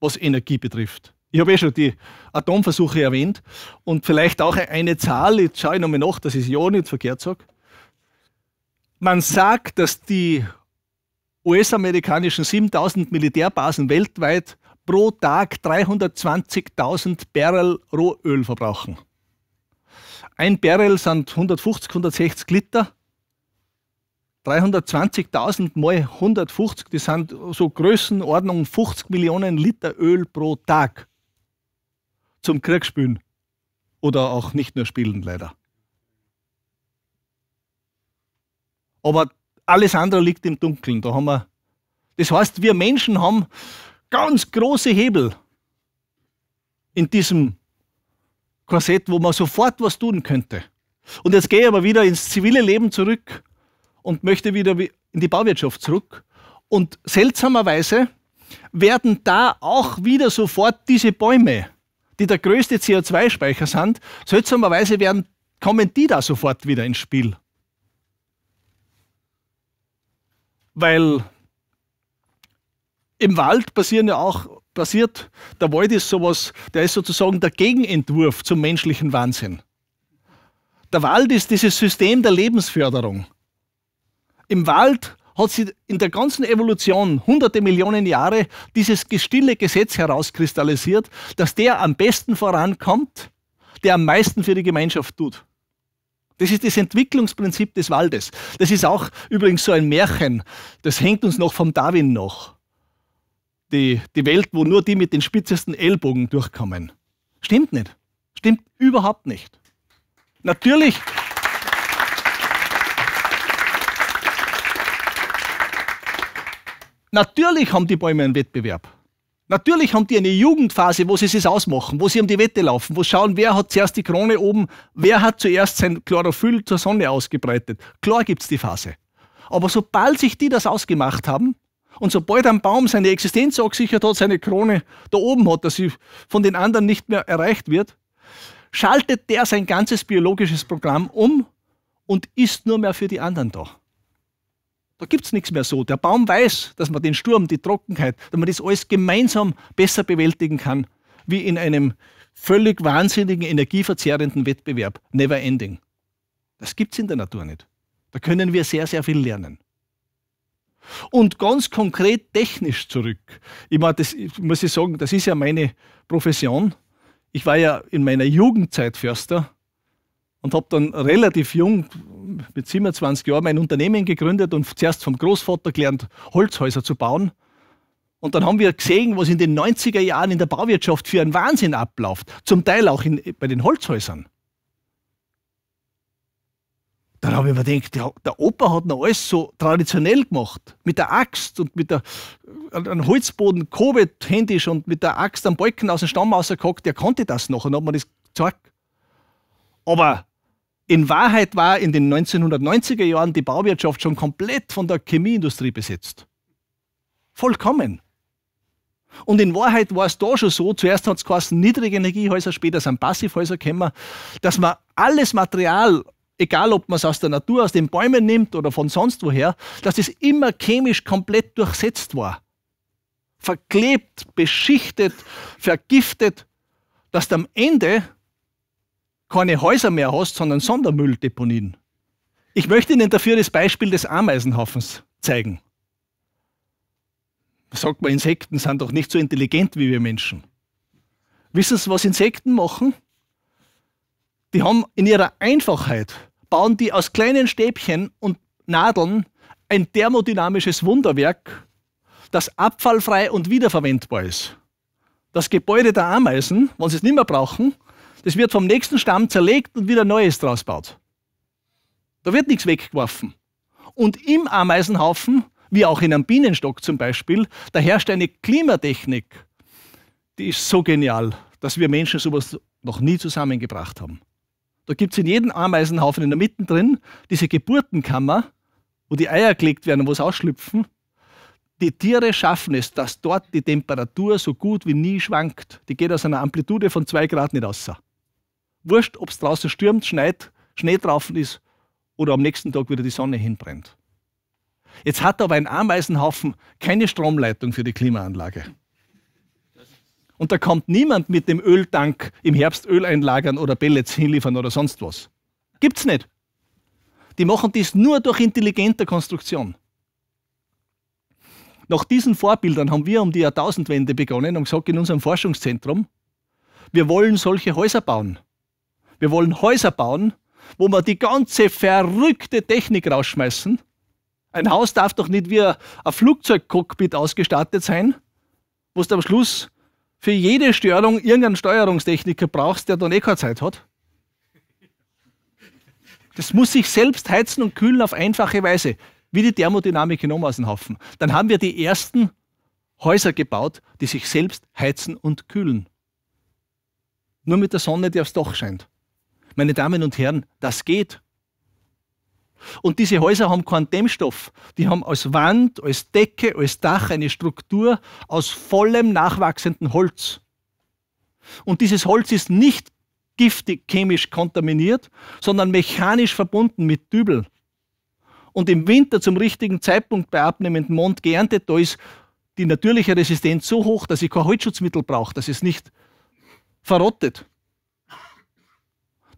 [SPEAKER 1] was Energie betrifft. Ich habe eh schon die Atomversuche erwähnt und vielleicht auch eine Zahl, jetzt schaue ich nochmal nach, dass ich es ja nicht verkehrt sage. Man sagt, dass die US-amerikanischen 7000 Militärbasen weltweit pro Tag 320.000 Barrel Rohöl verbrauchen. Ein Barrel sind 150, 160 Liter 320.000 mal 150, das sind so Größenordnung 50 Millionen Liter Öl pro Tag zum Krieg Kriegsspülen. Oder auch nicht nur spielen, leider. Aber alles andere liegt im Dunkeln. Da haben wir, das heißt, wir Menschen haben ganz große Hebel in diesem Korsett, wo man sofort was tun könnte. Und jetzt gehe ich aber wieder ins zivile Leben zurück und möchte wieder in die Bauwirtschaft zurück. Und seltsamerweise werden da auch wieder sofort diese Bäume, die der größte CO2-Speicher sind, seltsamerweise werden, kommen die da sofort wieder ins Spiel. Weil im Wald passieren ja auch, passiert, der Wald ist sowas, der ist sozusagen der Gegenentwurf zum menschlichen Wahnsinn. Der Wald ist dieses System der Lebensförderung. Im Wald hat sich in der ganzen Evolution hunderte Millionen Jahre dieses stille Gesetz herauskristallisiert, dass der am besten vorankommt, der am meisten für die Gemeinschaft tut. Das ist das Entwicklungsprinzip des Waldes. Das ist auch übrigens so ein Märchen. Das hängt uns noch vom Darwin noch. Die, die Welt, wo nur die mit den spitzesten Ellbogen durchkommen. Stimmt nicht. Stimmt überhaupt nicht. Natürlich. Natürlich haben die Bäume einen Wettbewerb. Natürlich haben die eine Jugendphase, wo sie es ausmachen, wo sie um die Wette laufen, wo sie schauen, wer hat zuerst die Krone oben, wer hat zuerst sein Chlorophyll zur Sonne ausgebreitet. Klar gibt es die Phase. Aber sobald sich die das ausgemacht haben und sobald ein Baum seine Existenz abgesichert hat, seine Krone da oben hat, dass sie von den anderen nicht mehr erreicht wird, schaltet der sein ganzes biologisches Programm um und ist nur mehr für die anderen da. Da gibt es nichts mehr so. Der Baum weiß, dass man den Sturm, die Trockenheit, dass man das alles gemeinsam besser bewältigen kann, wie in einem völlig wahnsinnigen, energieverzehrenden Wettbewerb. Never ending. Das gibt es in der Natur nicht. Da können wir sehr, sehr viel lernen. Und ganz konkret technisch zurück. Ich, meine, das, muss ich sagen, das ist ja meine Profession. Ich war ja in meiner Jugendzeit Förster und habe dann relativ jung, mit 27 Jahren, mein Unternehmen gegründet und zuerst vom Großvater gelernt, Holzhäuser zu bauen. Und dann haben wir gesehen, was in den 90er Jahren in der Bauwirtschaft für ein Wahnsinn abläuft. Zum Teil auch in, bei den Holzhäusern. Dann habe ich mir gedacht, ja, der Opa hat noch alles so traditionell gemacht. Mit der Axt und mit der, einem äh, Holzboden, Kobet händisch und mit der Axt am Balken aus dem Stamm rausgehackt. Der konnte das noch und hat mir das gezeigt. Aber in Wahrheit war in den 1990er Jahren die Bauwirtschaft schon komplett von der Chemieindustrie besetzt. Vollkommen. Und in Wahrheit war es da schon so, zuerst hat es geheißen, Niedrigenergiehäuser, später sind Passivhäuser gekommen, dass man alles Material, egal ob man es aus der Natur, aus den Bäumen nimmt oder von sonst woher, dass es immer chemisch komplett durchsetzt war. Verklebt, beschichtet, vergiftet, dass am Ende keine Häuser mehr hast, sondern Sondermülldeponien. Ich möchte Ihnen dafür das Beispiel des Ameisenhaufens zeigen. Sagt man, Insekten sind doch nicht so intelligent wie wir Menschen. Wissen Sie, was Insekten machen? Die haben in ihrer Einfachheit, bauen die aus kleinen Stäbchen und Nadeln ein thermodynamisches Wunderwerk, das abfallfrei und wiederverwendbar ist. Das Gebäude der Ameisen, wenn sie es nicht mehr brauchen, das wird vom nächsten Stamm zerlegt und wieder Neues draus baut. Da wird nichts weggeworfen. Und im Ameisenhaufen, wie auch in einem Bienenstock zum Beispiel, da herrscht eine Klimatechnik, die ist so genial, dass wir Menschen sowas noch nie zusammengebracht haben. Da gibt es in jedem Ameisenhaufen in der Mitte drin diese Geburtenkammer, wo die Eier gelegt werden, und wo es ausschlüpfen. Die Tiere schaffen es, dass dort die Temperatur so gut wie nie schwankt. Die geht aus einer Amplitude von 2 Grad nicht außer. Wurscht, ob es draußen stürmt, schneit, Schnee drauf ist oder am nächsten Tag wieder die Sonne hinbrennt. Jetzt hat aber ein Ameisenhaufen keine Stromleitung für die Klimaanlage. Und da kommt niemand mit dem Öltank im Herbst Öl einlagern oder Pellets hinliefern oder sonst was. Gibt's nicht. Die machen dies nur durch intelligente Konstruktion. Nach diesen Vorbildern haben wir um die Jahrtausendwende begonnen und gesagt in unserem Forschungszentrum, wir wollen solche Häuser bauen. Wir wollen Häuser bauen, wo wir die ganze verrückte Technik rausschmeißen. Ein Haus darf doch nicht wie ein Flugzeugcockpit ausgestattet sein, wo du am Schluss für jede Störung irgendeinen Steuerungstechniker brauchst, der dann eh keine Zeit hat. Das muss sich selbst heizen und kühlen auf einfache Weise, wie die Thermodynamik genommen aus dem Haufen. Dann haben wir die ersten Häuser gebaut, die sich selbst heizen und kühlen. Nur mit der Sonne, die aufs Dach scheint. Meine Damen und Herren, das geht. Und diese Häuser haben keinen Dämmstoff. Die haben als Wand, als Decke, als Dach eine Struktur aus vollem nachwachsenden Holz. Und dieses Holz ist nicht giftig chemisch kontaminiert, sondern mechanisch verbunden mit Dübel. Und im Winter zum richtigen Zeitpunkt bei abnehmendem Mond geerntet, da ist die natürliche Resistenz so hoch, dass ich kein Holzschutzmittel brauche, dass es nicht verrottet.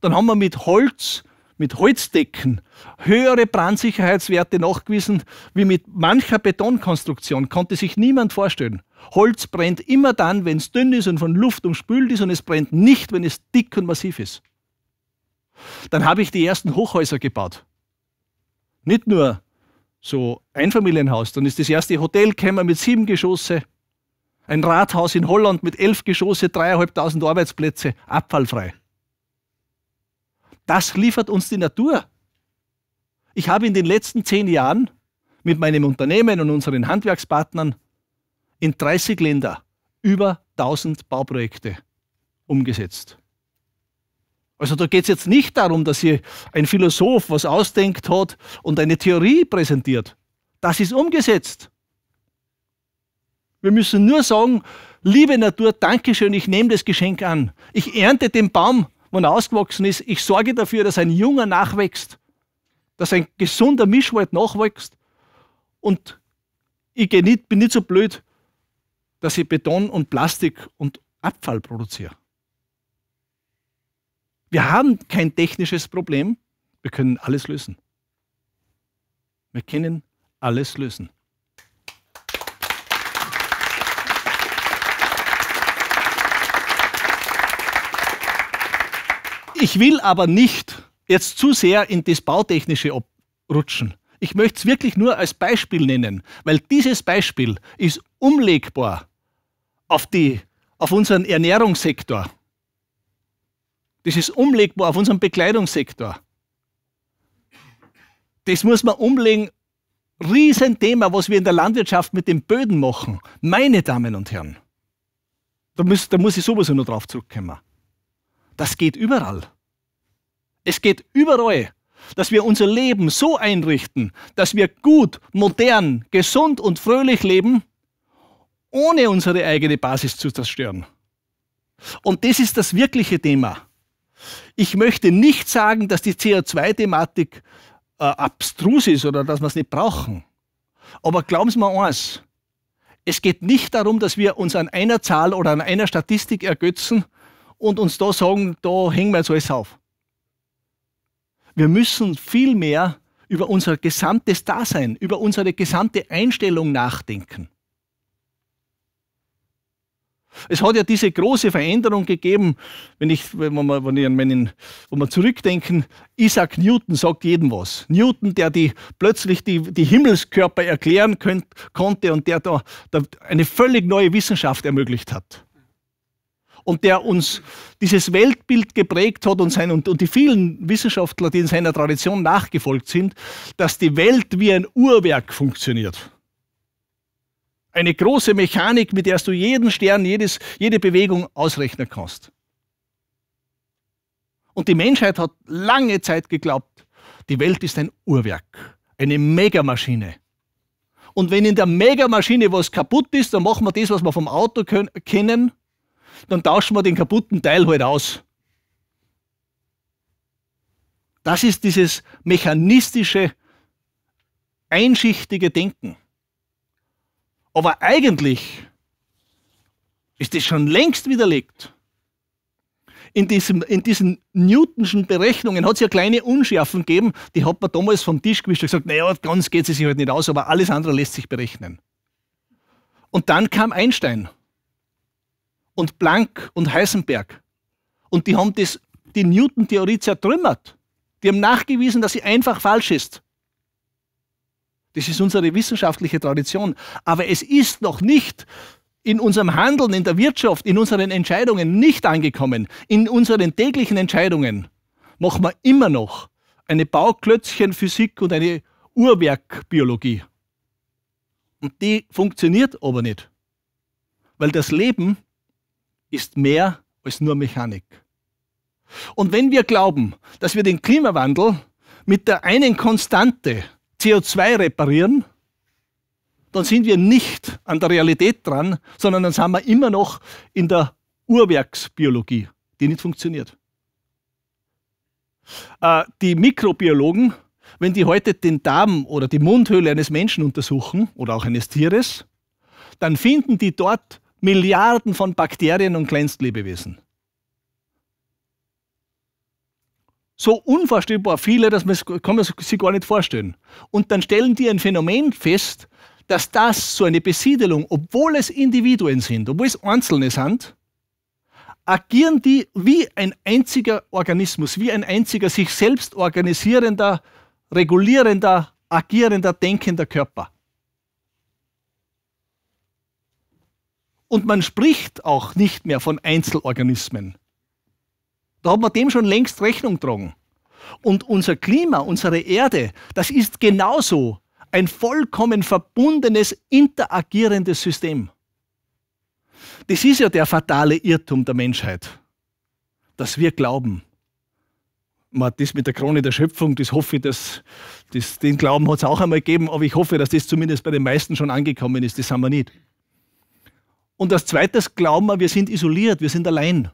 [SPEAKER 1] Dann haben wir mit Holz, mit Holzdecken höhere Brandsicherheitswerte nachgewiesen, wie mit mancher Betonkonstruktion. Konnte sich niemand vorstellen. Holz brennt immer dann, wenn es dünn ist und von Luft umspült ist und es brennt nicht, wenn es dick und massiv ist. Dann habe ich die ersten Hochhäuser gebaut. Nicht nur so Einfamilienhaus, dann ist das erste Hotelkämmer mit sieben Geschosse, ein Rathaus in Holland mit elf Geschosse, dreieinhalbtausend Arbeitsplätze, abfallfrei. Das liefert uns die Natur. Ich habe in den letzten zehn Jahren mit meinem Unternehmen und unseren Handwerkspartnern in 30 Länder über 1000 Bauprojekte umgesetzt. Also da geht es jetzt nicht darum, dass hier ein Philosoph was ausdenkt hat und eine Theorie präsentiert. Das ist umgesetzt. Wir müssen nur sagen, liebe Natur, Dankeschön, ich nehme das Geschenk an. Ich ernte den Baum wenn er ausgewachsen ist, ich sorge dafür, dass ein Junger nachwächst, dass ein gesunder Mischwald nachwächst. Und ich nicht, bin nicht so blöd, dass ich Beton und Plastik und Abfall produziere. Wir haben kein technisches Problem, wir können alles lösen. Wir können alles lösen. Ich will aber nicht jetzt zu sehr in das Bautechnische abrutschen. Ich möchte es wirklich nur als Beispiel nennen, weil dieses Beispiel ist umlegbar auf, die, auf unseren Ernährungssektor. Das ist umlegbar auf unseren Bekleidungssektor. Das muss man umlegen. Riesenthema, was wir in der Landwirtschaft mit den Böden machen. Meine Damen und Herren, da muss, da muss ich sowieso noch drauf zurückkommen. Das geht überall. Es geht überall, dass wir unser Leben so einrichten, dass wir gut, modern, gesund und fröhlich leben, ohne unsere eigene Basis zu zerstören. Und das ist das wirkliche Thema. Ich möchte nicht sagen, dass die CO2-Thematik äh, abstrus ist oder dass wir es nicht brauchen. Aber glauben Sie mir eins, es geht nicht darum, dass wir uns an einer Zahl oder an einer Statistik ergötzen, und uns da sagen, da hängen wir jetzt alles auf. Wir müssen viel mehr über unser gesamtes Dasein, über unsere gesamte Einstellung nachdenken. Es hat ja diese große Veränderung gegeben, wenn ich, wenn man, wenn ich wenn wir zurückdenken, Isaac Newton sagt jedem was. Newton, der die, plötzlich die, die Himmelskörper erklären könnt, konnte und der da, da eine völlig neue Wissenschaft ermöglicht hat und der uns dieses Weltbild geprägt hat und, sein, und, und die vielen Wissenschaftler, die in seiner Tradition nachgefolgt sind, dass die Welt wie ein Uhrwerk funktioniert. Eine große Mechanik, mit der du jeden Stern, jedes, jede Bewegung ausrechnen kannst. Und die Menschheit hat lange Zeit geglaubt, die Welt ist ein Uhrwerk, eine Megamaschine. Und wenn in der Megamaschine was kaputt ist, dann machen wir das, was wir vom Auto können, kennen dann tauschen wir den kaputten Teil halt aus. Das ist dieses mechanistische, einschichtige Denken. Aber eigentlich ist das schon längst widerlegt. In, diesem, in diesen Newtonschen Berechnungen hat es ja kleine Unschärfen gegeben, die hat man damals vom Tisch gewischt und gesagt, naja, ganz geht es sich halt nicht aus, aber alles andere lässt sich berechnen. Und dann kam Einstein und Planck und Heisenberg. Und die haben das, die Newton-Theorie zertrümmert. Die haben nachgewiesen, dass sie einfach falsch ist. Das ist unsere wissenschaftliche Tradition. Aber es ist noch nicht in unserem Handeln, in der Wirtschaft, in unseren Entscheidungen nicht angekommen. In unseren täglichen Entscheidungen machen wir immer noch eine Bauklötzchenphysik und eine Uhrwerkbiologie. Und die funktioniert aber nicht. Weil das Leben ist mehr als nur Mechanik. Und wenn wir glauben, dass wir den Klimawandel mit der einen Konstante CO2 reparieren, dann sind wir nicht an der Realität dran, sondern dann sind wir immer noch in der Urwerksbiologie, die nicht funktioniert. Äh, die Mikrobiologen, wenn die heute den Darm oder die Mundhöhle eines Menschen untersuchen oder auch eines Tieres, dann finden die dort Milliarden von Bakterien und Kleinstlebewesen. So unvorstellbar viele, dass man kann man sich gar nicht vorstellen. Und dann stellen die ein Phänomen fest, dass das so eine Besiedelung, obwohl es Individuen sind, obwohl es Einzelne sind, agieren die wie ein einziger Organismus, wie ein einziger sich selbst organisierender, regulierender, agierender, denkender Körper. Und man spricht auch nicht mehr von Einzelorganismen. Da hat man dem schon längst Rechnung getragen. Und unser Klima, unsere Erde, das ist genauso ein vollkommen verbundenes, interagierendes System. Das ist ja der fatale Irrtum der Menschheit, dass wir glauben. Man, das mit der Krone der Schöpfung, das hoffe ich, dass, das, den Glauben hat es auch einmal gegeben, aber ich hoffe, dass das zumindest bei den meisten schon angekommen ist. Das haben wir nicht. Und als zweites glauben wir, wir sind isoliert, wir sind allein.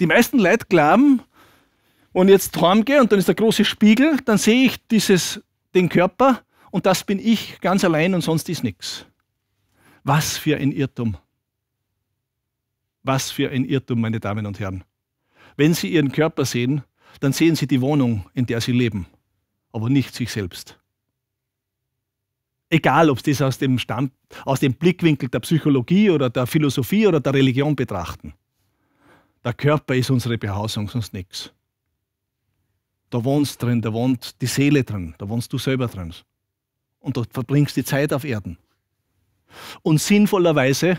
[SPEAKER 1] Die meisten Leute glauben, wenn ich jetzt heimgehe und dann ist der große Spiegel, dann sehe ich dieses, den Körper und das bin ich ganz allein und sonst ist nichts. Was für ein Irrtum. Was für ein Irrtum, meine Damen und Herren. Wenn Sie Ihren Körper sehen, dann sehen Sie die Wohnung, in der Sie leben, aber nicht sich selbst. Egal, ob Sie das aus dem, Stand, aus dem Blickwinkel der Psychologie oder der Philosophie oder der Religion betrachten. Der Körper ist unsere Behausung, sonst nichts. Da wohnst drin, da wohnt die Seele drin, da wohnst du selber drin. Und dort verbringst die Zeit auf Erden. Und sinnvollerweise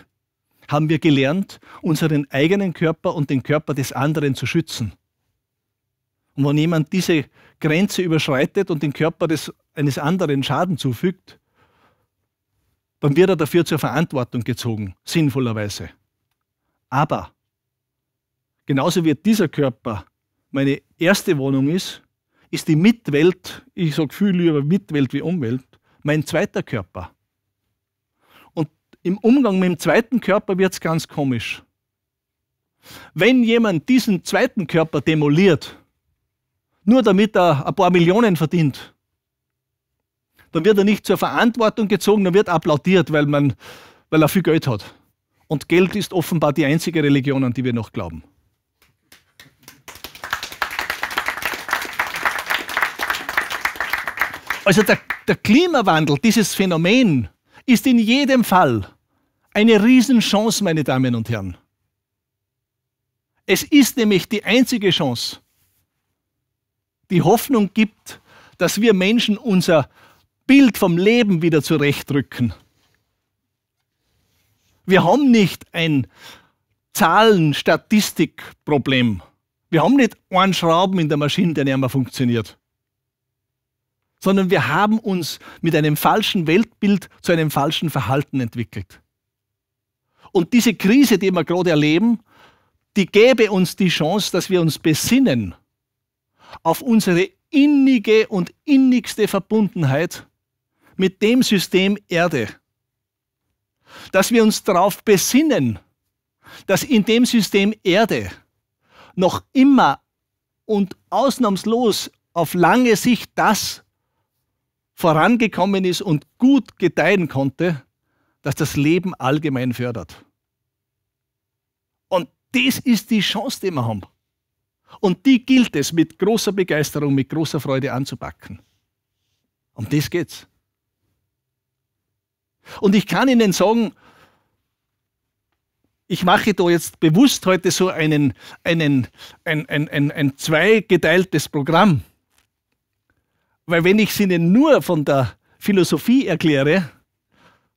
[SPEAKER 1] haben wir gelernt, unseren eigenen Körper und den Körper des anderen zu schützen. Und wenn jemand diese Grenze überschreitet und den Körper des, eines anderen Schaden zufügt, dann wird er dafür zur Verantwortung gezogen, sinnvollerweise. Aber genauso wie dieser Körper meine erste Wohnung ist, ist die Mitwelt, ich sage viel lieber Mitwelt wie Umwelt, mein zweiter Körper. Und im Umgang mit dem zweiten Körper wird es ganz komisch. Wenn jemand diesen zweiten Körper demoliert, nur damit er ein paar Millionen verdient, dann wird er nicht zur Verantwortung gezogen, dann wird applaudiert, weil, man, weil er viel Geld hat. Und Geld ist offenbar die einzige Religion, an die wir noch glauben. Also der, der Klimawandel, dieses Phänomen, ist in jedem Fall eine Riesenchance, meine Damen und Herren. Es ist nämlich die einzige Chance, die Hoffnung gibt, dass wir Menschen unser Bild vom Leben wieder zurechtrücken. Wir haben nicht ein Zahlen-Statistik-Problem. Wir haben nicht einen Schrauben in der Maschine, der nicht mehr funktioniert. Sondern wir haben uns mit einem falschen Weltbild zu einem falschen Verhalten entwickelt. Und diese Krise, die wir gerade erleben, die gäbe uns die Chance, dass wir uns besinnen auf unsere innige und innigste Verbundenheit mit dem System Erde. Dass wir uns darauf besinnen, dass in dem System Erde noch immer und ausnahmslos auf lange Sicht das vorangekommen ist und gut gedeihen konnte, dass das Leben allgemein fördert. Und das ist die Chance, die wir haben. Und die gilt es mit großer Begeisterung, mit großer Freude anzupacken. Um das geht's. Und ich kann Ihnen sagen, ich mache da jetzt bewusst heute so einen, einen, ein, ein, ein, ein zweigeteiltes Programm. Weil wenn ich es Ihnen nur von der Philosophie erkläre,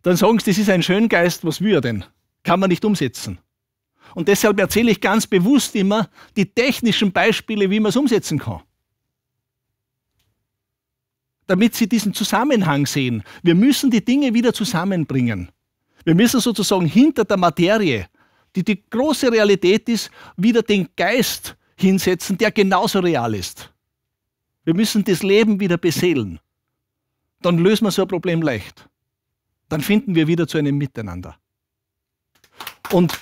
[SPEAKER 1] dann sagen Sie, das ist ein Schöngeist, was wir denn? Kann man nicht umsetzen. Und deshalb erzähle ich ganz bewusst immer die technischen Beispiele, wie man es umsetzen kann damit sie diesen Zusammenhang sehen. Wir müssen die Dinge wieder zusammenbringen. Wir müssen sozusagen hinter der Materie, die die große Realität ist, wieder den Geist hinsetzen, der genauso real ist. Wir müssen das Leben wieder beseelen. Dann lösen wir so ein Problem leicht. Dann finden wir wieder zu einem Miteinander. Und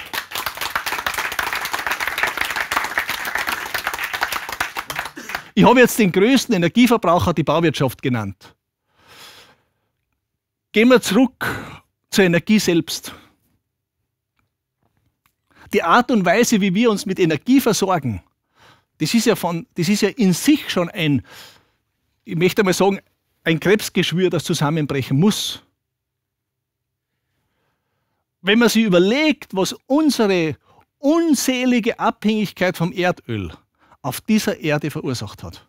[SPEAKER 1] Ich habe jetzt den größten Energieverbraucher, die Bauwirtschaft, genannt. Gehen wir zurück zur Energie selbst. Die Art und Weise, wie wir uns mit Energie versorgen, das ist ja, von, das ist ja in sich schon ein, ich möchte mal sagen, ein Krebsgeschwür, das zusammenbrechen muss. Wenn man sich überlegt, was unsere unselige Abhängigkeit vom Erdöl auf dieser Erde verursacht hat.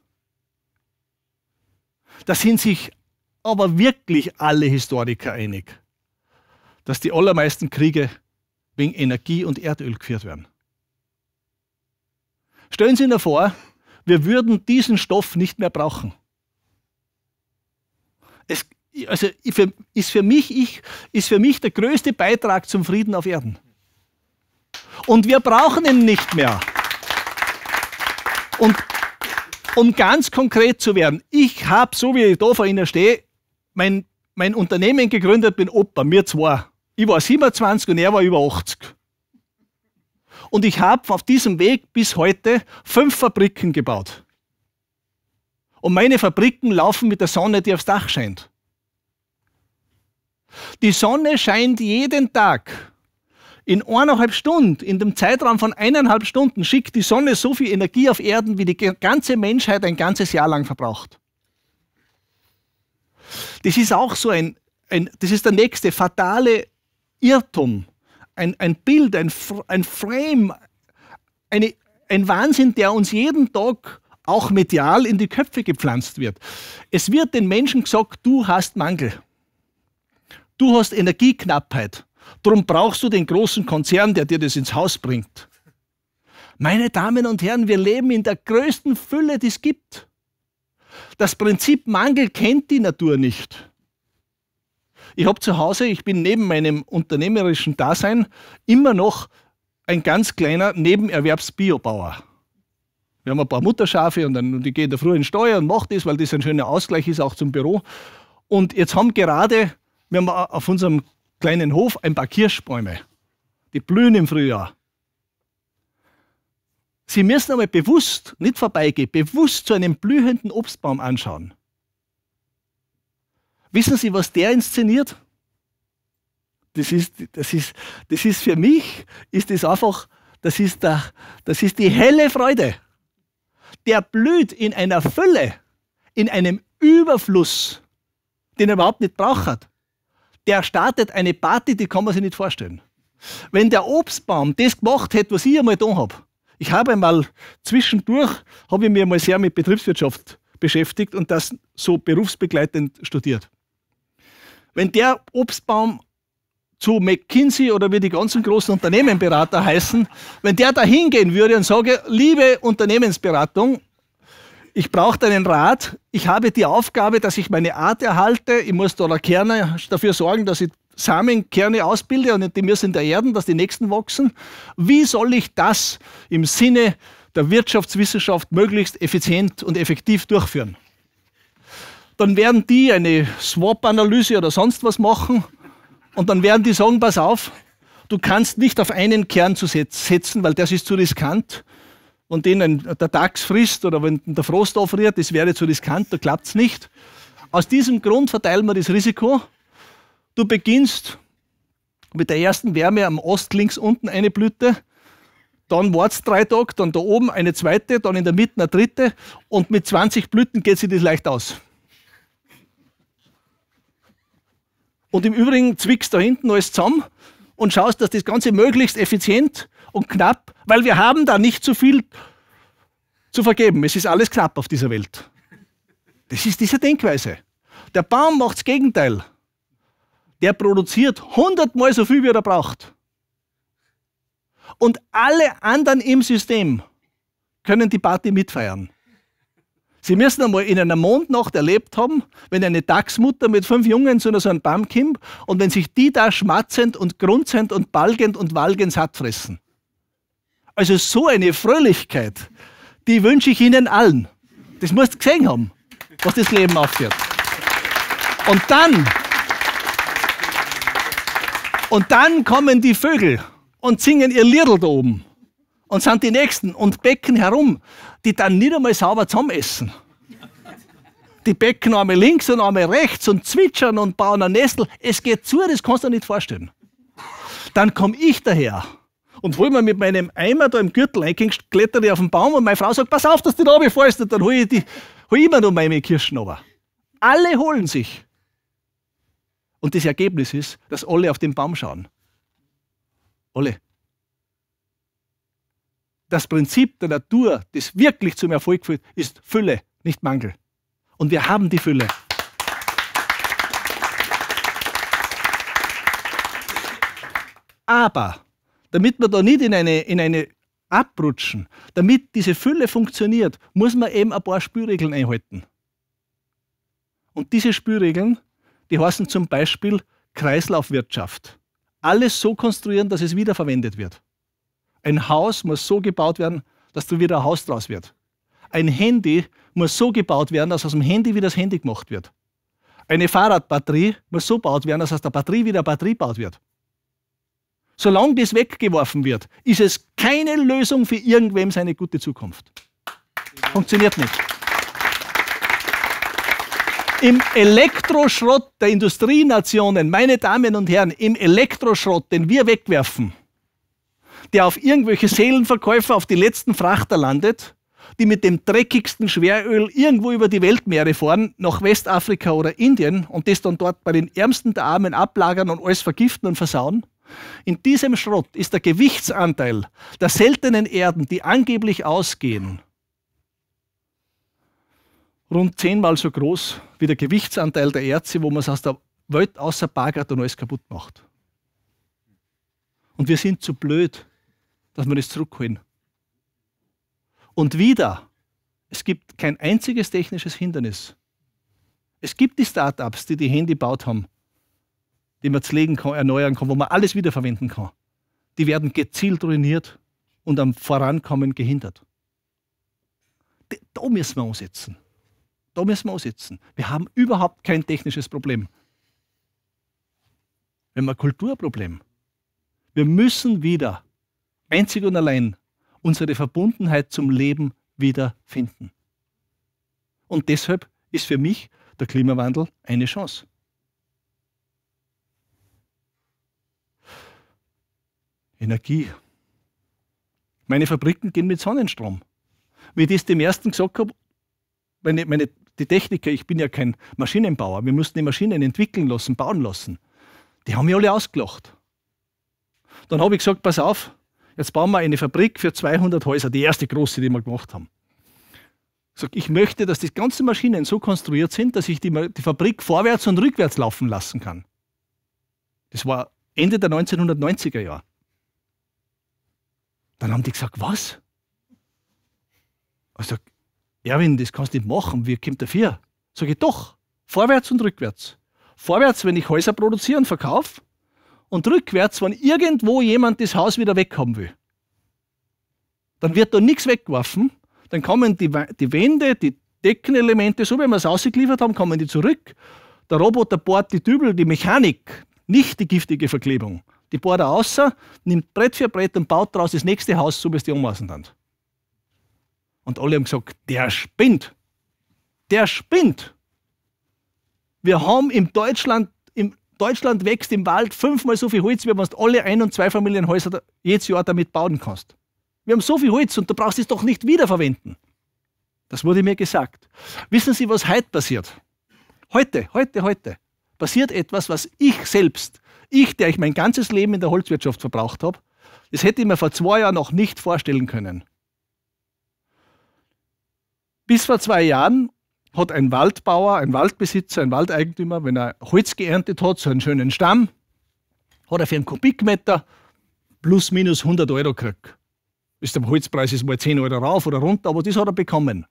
[SPEAKER 1] Da sind sich aber wirklich alle Historiker einig, dass die allermeisten Kriege wegen Energie und Erdöl geführt werden. Stellen Sie sich vor, wir würden diesen Stoff nicht mehr brauchen. Es, also ist für, mich, ich, ist für mich der größte Beitrag zum Frieden auf Erden. Und wir brauchen ihn nicht mehr. Und um ganz konkret zu werden, ich habe, so wie ich da vor Ihnen stehe, mein, mein Unternehmen gegründet, bin Opa, mir zwei. Ich war 27 und er war über 80. Und ich habe auf diesem Weg bis heute fünf Fabriken gebaut. Und meine Fabriken laufen mit der Sonne, die aufs Dach scheint. Die Sonne scheint jeden Tag. In eineinhalb Stunden, in dem Zeitraum von eineinhalb Stunden, schickt die Sonne so viel Energie auf Erden, wie die ganze Menschheit ein ganzes Jahr lang verbraucht. Das ist auch so ein, ein das ist der nächste fatale Irrtum. Ein, ein Bild, ein, ein Frame, eine, ein Wahnsinn, der uns jeden Tag auch medial in die Köpfe gepflanzt wird. Es wird den Menschen gesagt, du hast Mangel. Du hast Energieknappheit. Drum brauchst du den großen Konzern, der dir das ins Haus bringt. Meine Damen und Herren, wir leben in der größten Fülle, die es gibt. Das Prinzip Mangel kennt die Natur nicht. Ich habe zu Hause, ich bin neben meinem unternehmerischen Dasein immer noch ein ganz kleiner Nebenerwerbsbiobauer. Wir haben ein paar Mutterschafe und, dann, und ich gehe da früh in Steuer und mache das, weil das ein schöner Ausgleich ist auch zum Büro. Und jetzt haben gerade, wir haben auf unserem kleinen Hof ein paar Kirschbäume. Die blühen im Frühjahr. Sie müssen aber bewusst, nicht vorbeigehen, bewusst zu einem blühenden Obstbaum anschauen. Wissen Sie, was der inszeniert? Das ist, das ist, das ist für mich, ist das einfach, das ist, der, das ist die helle Freude. Der blüht in einer Fülle, in einem Überfluss, den er überhaupt nicht braucht der startet eine Party, die kann man sich nicht vorstellen. Wenn der Obstbaum das gemacht hätte, was ich einmal da habe, ich habe einmal zwischendurch, habe ich mich einmal sehr mit Betriebswirtschaft beschäftigt und das so berufsbegleitend studiert. Wenn der Obstbaum zu McKinsey oder wie die ganzen großen Unternehmenberater heißen, wenn der da hingehen würde und sage, liebe Unternehmensberatung, ich brauche deinen Rat. Ich habe die Aufgabe, dass ich meine Art erhalte. Ich muss da Kerne dafür sorgen, dass ich Samenkerne ausbilde und die müssen in der Erden, dass die nächsten wachsen. Wie soll ich das im Sinne der Wirtschaftswissenschaft möglichst effizient und effektiv durchführen? Dann werden die eine Swap-Analyse oder sonst was machen und dann werden die sagen, pass auf, du kannst nicht auf einen Kern zu setzen, weil das ist zu riskant und denen der Dachs frisst oder wenn der Frost aufriert, das wäre zu riskant, da klappt es nicht. Aus diesem Grund verteilen wir das Risiko. Du beginnst mit der ersten Wärme am Ost links unten eine Blüte, dann wartest drei Tage, dann da oben eine zweite, dann in der Mitte eine dritte und mit 20 Blüten geht sich das leicht aus. Und im Übrigen zwickst du da hinten alles zusammen und schaust, dass das Ganze möglichst effizient und knapp, weil wir haben da nicht so viel zu vergeben. Es ist alles knapp auf dieser Welt. Das ist diese Denkweise. Der Baum macht das Gegenteil. Der produziert hundertmal so viel, wie er braucht. Und alle anderen im System können die Party mitfeiern. Sie müssen einmal in einer Mondnacht erlebt haben, wenn eine Dachsmutter mit fünf Jungen zu so einem Baum kommt und wenn sich die da schmatzend und grunzend und balgend und walgend satt fressen. Also so eine Fröhlichkeit, die wünsche ich Ihnen allen. Das musst du gesehen haben, was das Leben aufhört. Und dann, und dann kommen die Vögel und singen ihr Liedl da oben und sind die Nächsten und becken herum, die dann nicht einmal sauber zusammen essen. Die becken einmal links und einmal rechts und zwitschern und bauen ein Nestel. Es geht zu, das kannst du dir nicht vorstellen. Dann komme ich daher und hol mir mit meinem Eimer da im Gürtel ein, kletter ich auf den Baum und meine Frau sagt, pass auf, dass du da runterfällst und dann hole ich, die, hol ich immer noch meine Kirschen runter. Alle holen sich. Und das Ergebnis ist, dass alle auf den Baum schauen. Alle. Das Prinzip der Natur, das wirklich zum Erfolg führt, ist Fülle, nicht Mangel. Und wir haben die Fülle. Aber damit wir da nicht in eine, in eine abrutschen, damit diese Fülle funktioniert, muss man eben ein paar Spürregeln einhalten. Und diese Spürregeln, die heißen zum Beispiel Kreislaufwirtschaft. Alles so konstruieren, dass es wiederverwendet wird. Ein Haus muss so gebaut werden, dass du wieder ein Haus draus wird. Ein Handy muss so gebaut werden, dass aus dem Handy wieder das Handy gemacht wird. Eine Fahrradbatterie muss so gebaut werden, dass aus der Batterie wieder eine Batterie gebaut wird. Solange das weggeworfen wird, ist es keine Lösung für irgendwem seine gute Zukunft. Funktioniert nicht. Im Elektroschrott der Industrienationen, meine Damen und Herren, im Elektroschrott, den wir wegwerfen, der auf irgendwelche Seelenverkäufer auf die letzten Frachter landet, die mit dem dreckigsten Schweröl irgendwo über die Weltmeere fahren, nach Westafrika oder Indien und das dann dort bei den Ärmsten der Armen ablagern und alles vergiften und versauen. In diesem Schrott ist der Gewichtsanteil der seltenen Erden, die angeblich ausgehen, rund zehnmal so groß wie der Gewichtsanteil der Erze, wo man es aus der Welt außer Bagger und alles kaputt macht. Und wir sind zu blöd, dass wir das zurückholen. Und wieder, es gibt kein einziges technisches Hindernis. Es gibt die Startups, die die Handy gebaut haben, die man pflegen kann, erneuern kann, wo man alles wiederverwenden kann, die werden gezielt ruiniert und am Vorankommen gehindert. Da müssen wir ansetzen. Da müssen wir ansetzen. Wir haben überhaupt kein technisches Problem. Wir haben ein Kulturproblem. Wir müssen wieder einzig und allein unsere Verbundenheit zum Leben wiederfinden. Und deshalb ist für mich der Klimawandel eine Chance. Energie. Meine Fabriken gehen mit Sonnenstrom. Wie ich das dem ersten gesagt habe, meine, meine, die Techniker, ich bin ja kein Maschinenbauer, wir mussten die Maschinen entwickeln lassen, bauen lassen. Die haben mich alle ausgelacht. Dann habe ich gesagt, pass auf, jetzt bauen wir eine Fabrik für 200 Häuser, die erste große, die wir gemacht haben. Ich, sag, ich möchte, dass die ganzen Maschinen so konstruiert sind, dass ich die, die Fabrik vorwärts und rückwärts laufen lassen kann. Das war Ende der 1990er Jahre. Dann haben die gesagt, was? Ich sage, Erwin, das kannst du nicht machen, wie kommt dafür. Sage ich, doch, vorwärts und rückwärts. Vorwärts, wenn ich Häuser produziere und verkaufe und rückwärts, wenn irgendwo jemand das Haus wieder weghaben will. Dann wird da nichts weggeworfen, dann kommen die, die Wände, die Deckenelemente, so wie wir es ausgeliefert haben, kommen die zurück. Der Roboter bohrt die Dübel, die Mechanik, nicht die giftige Verklebung die bohrt er raus, nimmt Brett für Brett und baut daraus das nächste Haus, so wie es die umlassen sind. Und alle haben gesagt, der spinnt. Der spinnt. Wir haben im Deutschland, im Deutschland wächst im Wald fünfmal so viel Holz, wie man alle Ein- und zwei Familienhäuser jedes Jahr damit bauen kannst. Wir haben so viel Holz und du brauchst es doch nicht wiederverwenden. Das wurde mir gesagt. Wissen Sie, was heute passiert? Heute, heute, heute passiert etwas, was ich selbst ich, der ich mein ganzes Leben in der Holzwirtschaft verbraucht habe, das hätte ich mir vor zwei Jahren noch nicht vorstellen können. Bis vor zwei Jahren hat ein Waldbauer, ein Waldbesitzer, ein Waldeigentümer, wenn er Holz geerntet hat, so einen schönen Stamm, hat er für einen Kubikmeter plus minus 100 Euro gekriegt. Ist der Holzpreis ist mal 10 Euro rauf oder runter, aber das hat er bekommen.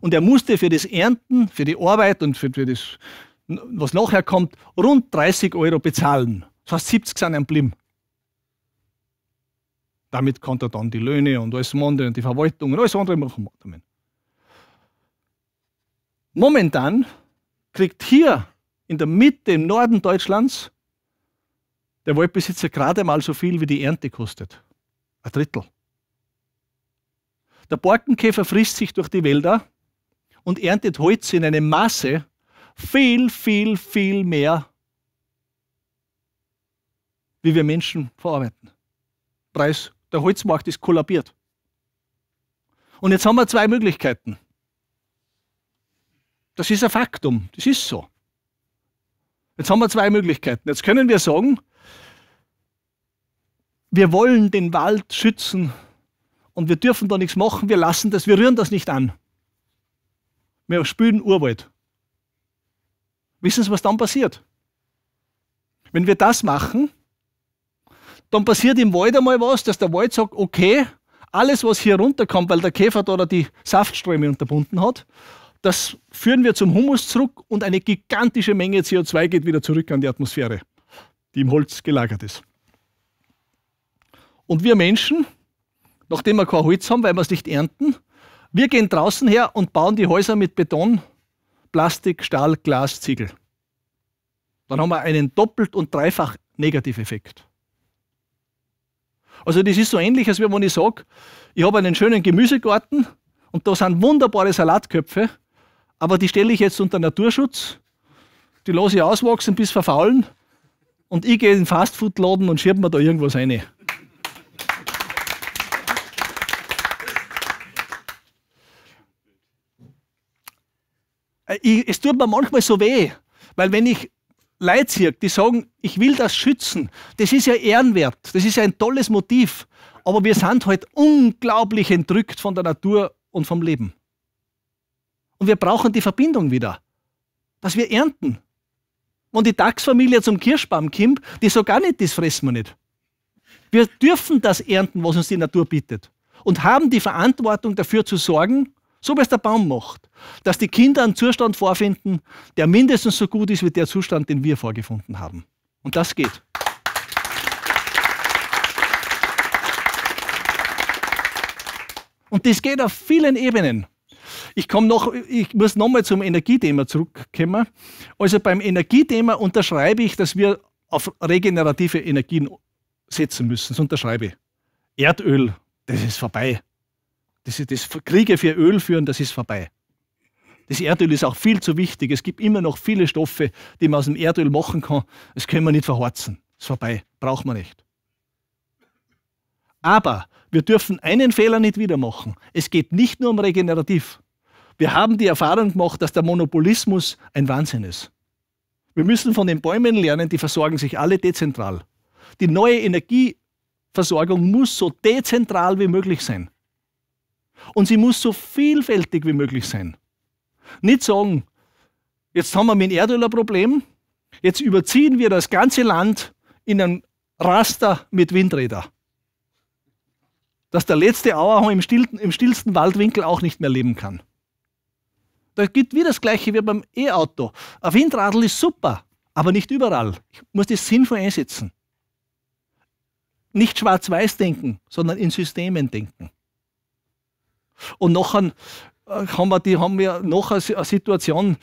[SPEAKER 1] Und er musste für das Ernten, für die Arbeit und für, für das was nachher kommt, rund 30 Euro bezahlen. Das heißt, 70 sind ein Blim. Damit kann er dann die Löhne und alles andere und die Verwaltung und alles andere machen. Momentan kriegt hier in der Mitte, im Norden Deutschlands, der Waldbesitzer gerade mal so viel, wie die Ernte kostet. Ein Drittel. Der Borkenkäfer frisst sich durch die Wälder und erntet Holz in einem Maße, viel, viel, viel mehr, wie wir Menschen verarbeiten. Preis, der Holzmarkt ist kollabiert. Und jetzt haben wir zwei Möglichkeiten. Das ist ein Faktum, das ist so. Jetzt haben wir zwei Möglichkeiten. Jetzt können wir sagen, wir wollen den Wald schützen und wir dürfen da nichts machen, wir lassen das, wir rühren das nicht an. Wir spülen Urwald. Wissen Sie, was dann passiert? Wenn wir das machen, dann passiert im Wald einmal was, dass der Wald sagt, okay, alles, was hier runterkommt, weil der Käfer da die Saftströme unterbunden hat, das führen wir zum Humus zurück und eine gigantische Menge CO2 geht wieder zurück an die Atmosphäre, die im Holz gelagert ist. Und wir Menschen, nachdem wir kein Holz haben, weil wir es nicht ernten, wir gehen draußen her und bauen die Häuser mit Beton Plastik, Stahl, Glas, Ziegel. Dann haben wir einen doppelt und dreifach Negativeffekt. Also das ist so ähnlich, als wenn ich sage, ich habe einen schönen Gemüsegarten und da sind wunderbare Salatköpfe, aber die stelle ich jetzt unter Naturschutz, die lasse ich auswachsen bis verfaulen und ich gehe in den Fastfood-Laden und schiebe mir da irgendwas rein. Äh, ich, es tut mir manchmal so weh, weil wenn ich Leute sehe, die sagen, ich will das schützen, das ist ja ehrenwert, das ist ja ein tolles Motiv, aber wir sind halt unglaublich entrückt von der Natur und vom Leben. Und wir brauchen die Verbindung wieder, dass wir ernten. Wenn die Dachsfamilie zum Kirschbaum kommt, die sagt gar nicht, das fressen wir nicht. Wir dürfen das ernten, was uns die Natur bietet und haben die Verantwortung dafür zu sorgen, so wie es der Baum macht. Dass die Kinder einen Zustand vorfinden, der mindestens so gut ist wie der Zustand, den wir vorgefunden haben. Und das geht. Und das geht auf vielen Ebenen. Ich, noch, ich muss nochmal zum Energiethema zurückkommen. Also beim Energiethema unterschreibe ich, dass wir auf regenerative Energien setzen müssen. Das unterschreibe ich. Erdöl, das ist vorbei. Das, das Kriege für Öl führen, das ist vorbei. Das Erdöl ist auch viel zu wichtig. Es gibt immer noch viele Stoffe, die man aus dem Erdöl machen kann. Das können wir nicht verharzen. Das ist vorbei. Braucht man nicht. Aber wir dürfen einen Fehler nicht wieder machen. Es geht nicht nur um regenerativ. Wir haben die Erfahrung gemacht, dass der Monopolismus ein Wahnsinn ist. Wir müssen von den Bäumen lernen, die versorgen sich alle dezentral. Die neue Energieversorgung muss so dezentral wie möglich sein. Und sie muss so vielfältig wie möglich sein. Nicht sagen, jetzt haben wir mit dem Erdöl ein Problem, jetzt überziehen wir das ganze Land in ein Raster mit Windrädern. Dass der letzte Auerhahn im, stillsten, im stillsten Waldwinkel auch nicht mehr leben kann. Da gibt wieder das Gleiche wie beim E-Auto. Ein Windradl ist super, aber nicht überall. Ich muss das sinnvoll einsetzen. Nicht schwarz-weiß denken, sondern in Systemen denken. Und nachher äh, haben wir, die, haben wir nachher eine Situation,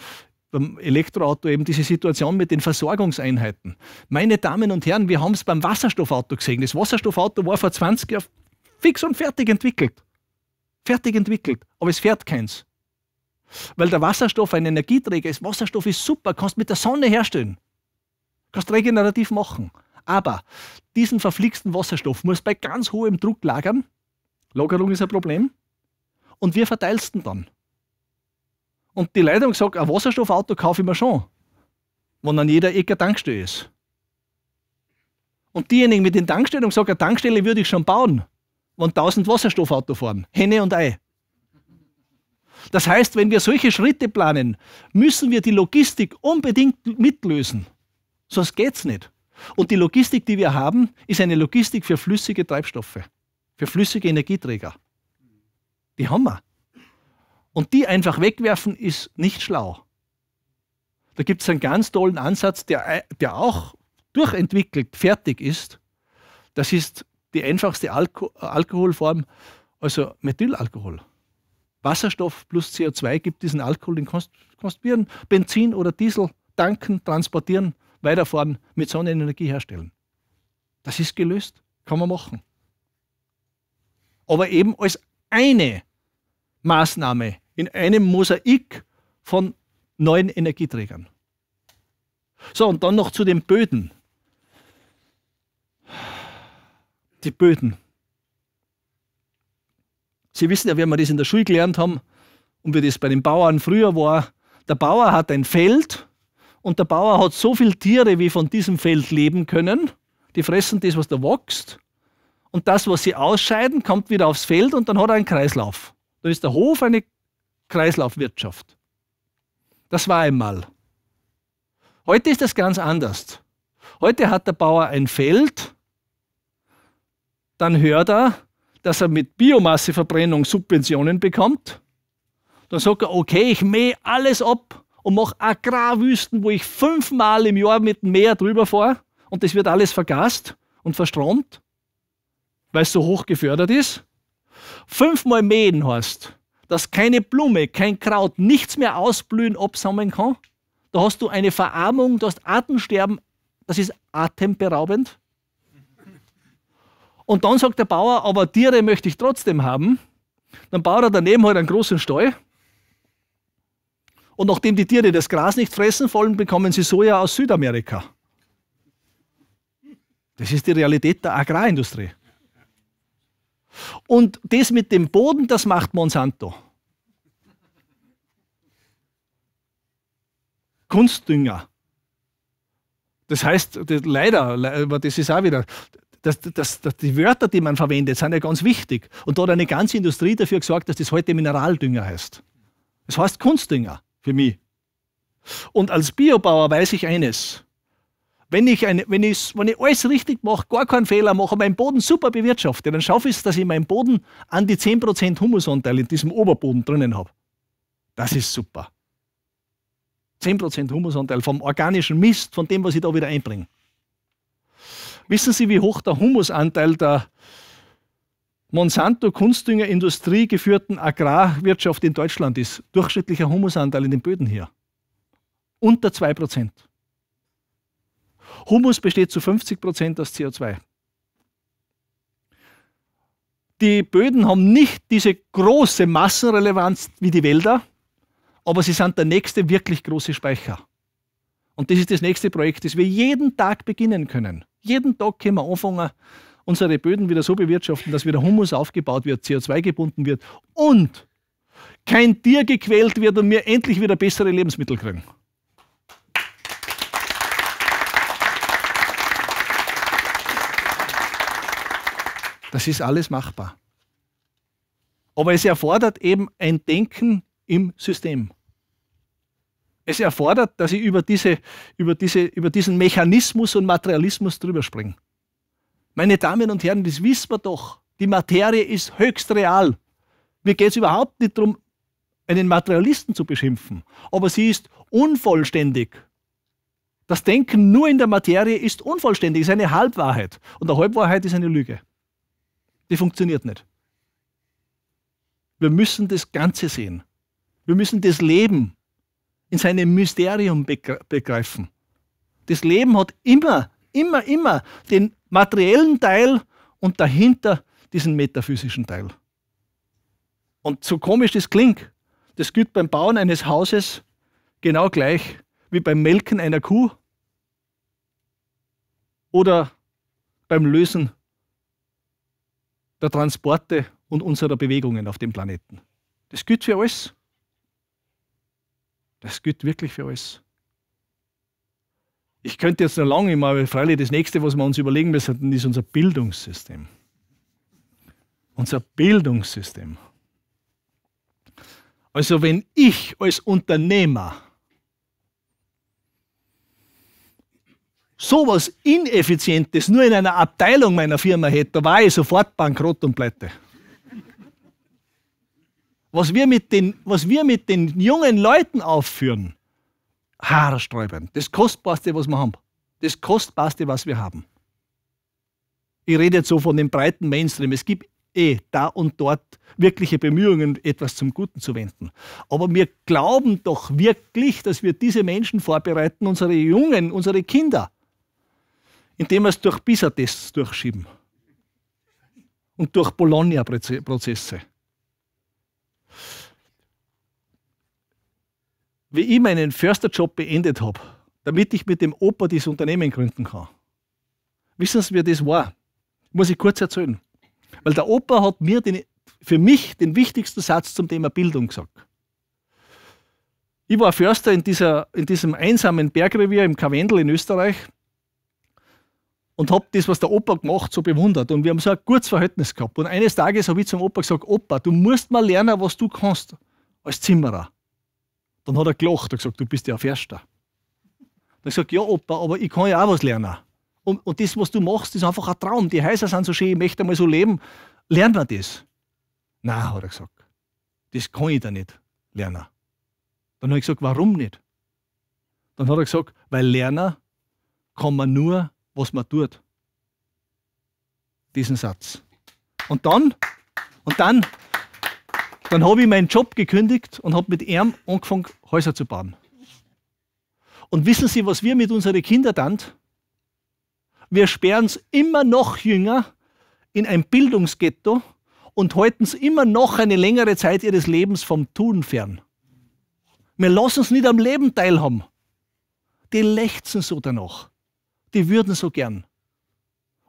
[SPEAKER 1] beim Elektroauto eben diese Situation mit den Versorgungseinheiten. Meine Damen und Herren, wir haben es beim Wasserstoffauto gesehen. Das Wasserstoffauto war vor 20 Jahren fix und fertig entwickelt. Fertig entwickelt, aber es fährt keins. Weil der Wasserstoff ein Energieträger ist. Wasserstoff ist super, kannst mit der Sonne herstellen. Kannst regenerativ machen. Aber diesen verflixten Wasserstoff muss bei ganz hohem Druck lagern. Lagerung ist ein Problem und wir verteilst ihn dann. Und die Leute haben gesagt, ein Wasserstoffauto kaufe ich mir schon, wenn an jeder Ecke Tankstelle ist. Und diejenigen mit den Tankstellen haben gesagt, eine Tankstelle würde ich schon bauen, wenn 1000 Wasserstoffauto fahren, Henne und Ei. Das heißt, wenn wir solche Schritte planen, müssen wir die Logistik unbedingt mitlösen. Sonst geht es nicht. Und die Logistik, die wir haben, ist eine Logistik für flüssige Treibstoffe, für flüssige Energieträger. Die haben wir. Und die einfach wegwerfen ist nicht schlau. Da gibt es einen ganz tollen Ansatz, der, der auch durchentwickelt, fertig ist. Das ist die einfachste Alko Alkoholform, also Methylalkohol. Wasserstoff plus CO2 gibt diesen Alkohol den Konst Konstruieren, Benzin oder Diesel tanken, transportieren, weiterfahren, mit Sonnenenergie herstellen. Das ist gelöst, kann man machen. Aber eben als eine Maßnahme in einem Mosaik von neuen Energieträgern. So, und dann noch zu den Böden. Die Böden. Sie wissen ja, wenn wir das in der Schule gelernt haben und wie das bei den Bauern früher war, der Bauer hat ein Feld und der Bauer hat so viele Tiere, wie von diesem Feld leben können. Die fressen das, was da wächst und das, was sie ausscheiden, kommt wieder aufs Feld und dann hat er einen Kreislauf. Da ist der Hof eine Kreislaufwirtschaft. Das war einmal. Heute ist das ganz anders. Heute hat der Bauer ein Feld, dann hört er, dass er mit Biomasseverbrennung Subventionen bekommt. Dann sagt er, okay, ich mähe alles ab und mache Agrarwüsten, wo ich fünfmal im Jahr mit dem Meer drüber fahre und das wird alles vergast und verstromt weil es so hoch gefördert ist. Fünfmal mähen hast, dass keine Blume, kein Kraut, nichts mehr ausblühen, absammeln kann. Da hast du eine Verarmung, du hast Atemsterben, das ist atemberaubend. Und dann sagt der Bauer, aber Tiere möchte ich trotzdem haben. Dann baut er daneben halt einen großen Stall. Und nachdem die Tiere das Gras nicht fressen wollen, bekommen sie Soja aus Südamerika. Das ist die Realität der Agrarindustrie. Und das mit dem Boden, das macht Monsanto. Kunstdünger. Das heißt, das, leider, aber das ist auch wieder, das, das, die Wörter, die man verwendet, sind ja ganz wichtig. Und da hat eine ganze Industrie dafür gesorgt, dass das heute Mineraldünger heißt. Es das heißt Kunstdünger für mich. Und als Biobauer weiß ich eines wenn ich, eine, wenn, ich, wenn ich alles richtig mache, gar keinen Fehler mache, meinen Boden super bewirtschafte, dann schaffe ich es, dass ich meinen Boden an die 10% Humusanteil in diesem Oberboden drinnen habe. Das ist super. 10% Humusanteil vom organischen Mist, von dem, was ich da wieder einbringe. Wissen Sie, wie hoch der Humusanteil der Monsanto-Kunstdüngerindustrie geführten Agrarwirtschaft in Deutschland ist? Durchschnittlicher Humusanteil in den Böden hier. Unter 2%. Humus besteht zu 50 Prozent aus CO2. Die Böden haben nicht diese große Massenrelevanz wie die Wälder, aber sie sind der nächste wirklich große Speicher. Und das ist das nächste Projekt, das wir jeden Tag beginnen können. Jeden Tag können wir anfangen, unsere Böden wieder so bewirtschaften, dass wieder Humus aufgebaut wird, CO2 gebunden wird und kein Tier gequält wird und wir endlich wieder bessere Lebensmittel kriegen. Das ist alles machbar. Aber es erfordert eben ein Denken im System. Es erfordert, dass ich über, diese, über, diese, über diesen Mechanismus und Materialismus drüber springe. Meine Damen und Herren, das wissen wir doch. Die Materie ist höchst real. Mir geht es überhaupt nicht darum, einen Materialisten zu beschimpfen, aber sie ist unvollständig. Das Denken nur in der Materie ist unvollständig, ist eine Halbwahrheit. Und eine Halbwahrheit ist eine Lüge die funktioniert nicht. Wir müssen das Ganze sehen. Wir müssen das Leben in seinem Mysterium begreifen. Das Leben hat immer, immer, immer den materiellen Teil und dahinter diesen metaphysischen Teil. Und so komisch das klingt, das gilt beim Bauen eines Hauses genau gleich wie beim Melken einer Kuh oder beim Lösen der Transporte und unserer Bewegungen auf dem Planeten. Das gilt für alles. Das gilt wirklich für alles. Ich könnte jetzt noch lange immer, aber freilich das nächste, was wir uns überlegen müssen, ist unser Bildungssystem. Unser Bildungssystem. Also wenn ich als Unternehmer sowas Ineffizientes nur in einer Abteilung meiner Firma hätte, da war ich sofort bankrott und pleite. Was wir mit den, was wir mit den jungen Leuten aufführen, haarsträubend. Das Kostbarste, was wir haben. Das Kostbarste, was wir haben. Ich rede jetzt so von dem breiten Mainstream. Es gibt eh da und dort wirkliche Bemühungen, etwas zum Guten zu wenden. Aber wir glauben doch wirklich, dass wir diese Menschen vorbereiten, unsere Jungen, unsere Kinder indem wir es durch PISA-Tests durchschieben und durch Bologna-Prozesse. Wie ich meinen Försterjob beendet habe, damit ich mit dem Opa dieses Unternehmen gründen kann. Wissen Sie, wie das war? Muss ich kurz erzählen. Weil der Opa hat mir den, für mich den wichtigsten Satz zum Thema Bildung gesagt. Ich war Förster in, dieser, in diesem einsamen Bergrevier im Karwendel in Österreich und habe das, was der Opa gemacht, so bewundert. Und wir haben so ein gutes Verhältnis gehabt. Und eines Tages habe ich zum Opa gesagt, Opa, du musst mal lernen, was du kannst als Zimmerer. Dann hat er gelacht und gesagt, du bist ja ein Förster. Dann ich gesagt, ja Opa, aber ich kann ja auch was lernen. Und, und das, was du machst, ist einfach ein Traum. Die Häuser sind so schön, ich möchte mal so leben. Lernen wir das? Nein, hat er gesagt. Das kann ich da nicht lernen. Dann habe ich gesagt, warum nicht? Dann hat er gesagt, weil lernen kann man nur was man tut. Diesen Satz. Und dann, und dann, dann habe ich meinen Job gekündigt und habe mit ihm angefangen, Häuser zu bauen. Und wissen Sie, was wir mit unseren Kindern tun? Wir sperren es immer noch jünger in ein Bildungsghetto und halten es immer noch eine längere Zeit ihres Lebens vom Tun fern. Wir lassen es nicht am Leben teilhaben. Die lechzen so danach die würden so gern.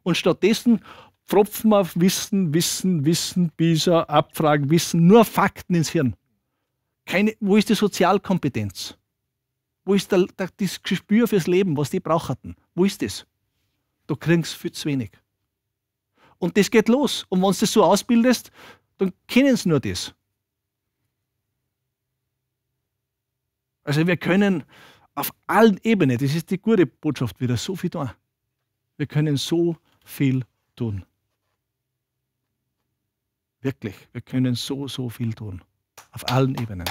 [SPEAKER 1] Und stattdessen pfropfen wir Wissen, Wissen, Wissen, Bisa, Abfragen, Wissen, nur Fakten ins Hirn. Keine, wo ist die Sozialkompetenz? Wo ist der, der, das Gespür fürs Leben, was die brauchten? Wo ist das? Du kriegst viel zu wenig. Und das geht los. Und wenn du das so ausbildest, dann kennen sie nur das. Also wir können auf allen Ebenen, das ist die gute Botschaft wieder, so viel tun. Wir können so viel tun. Wirklich, wir können so, so viel tun. Auf allen Ebenen.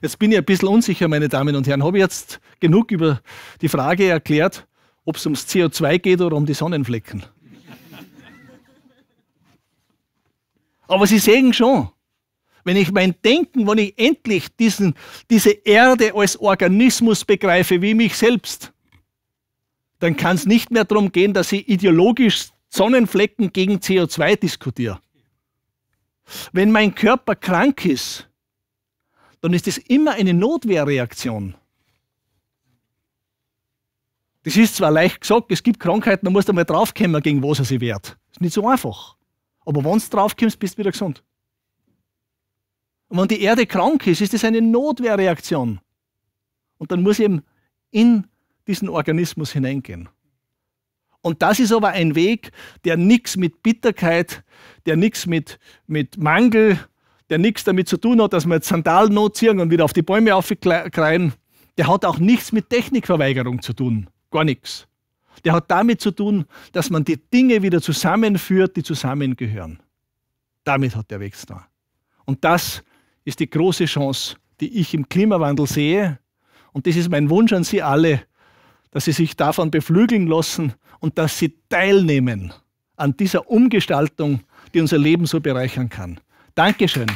[SPEAKER 1] Jetzt bin ich ein bisschen unsicher, meine Damen und Herren. Habe ich jetzt genug über die Frage erklärt, ob es ums CO2 geht oder um die Sonnenflecken? Aber Sie sehen schon, wenn ich mein Denken, wenn ich endlich diesen, diese Erde als Organismus begreife, wie mich selbst, dann kann es nicht mehr darum gehen, dass ich ideologisch Sonnenflecken gegen CO2 diskutiere. Wenn mein Körper krank ist, dann ist es immer eine Notwehrreaktion. Das ist zwar leicht gesagt, es gibt Krankheiten, da muss du mal draufkommen, gegen was er sich wehrt. Ist nicht so einfach. Aber wenn du draufkommst, bist du wieder gesund. Und wenn die Erde krank ist, ist das eine Notwehrreaktion. Und dann muss ich eben in diesen Organismus hineingehen. Und das ist aber ein Weg, der nichts mit Bitterkeit, der nichts mit, mit Mangel, der nichts damit zu tun hat, dass wir jetzt Sandalen notziehen und wieder auf die Bäume aufkreien. Der hat auch nichts mit Technikverweigerung zu tun. Gar nichts der hat damit zu tun, dass man die Dinge wieder zusammenführt, die zusammengehören. Damit hat der Weg da. Und das ist die große Chance, die ich im Klimawandel sehe. Und das ist mein Wunsch an Sie alle, dass Sie sich davon beflügeln lassen und dass Sie teilnehmen an dieser Umgestaltung, die unser Leben so bereichern kann. Dankeschön.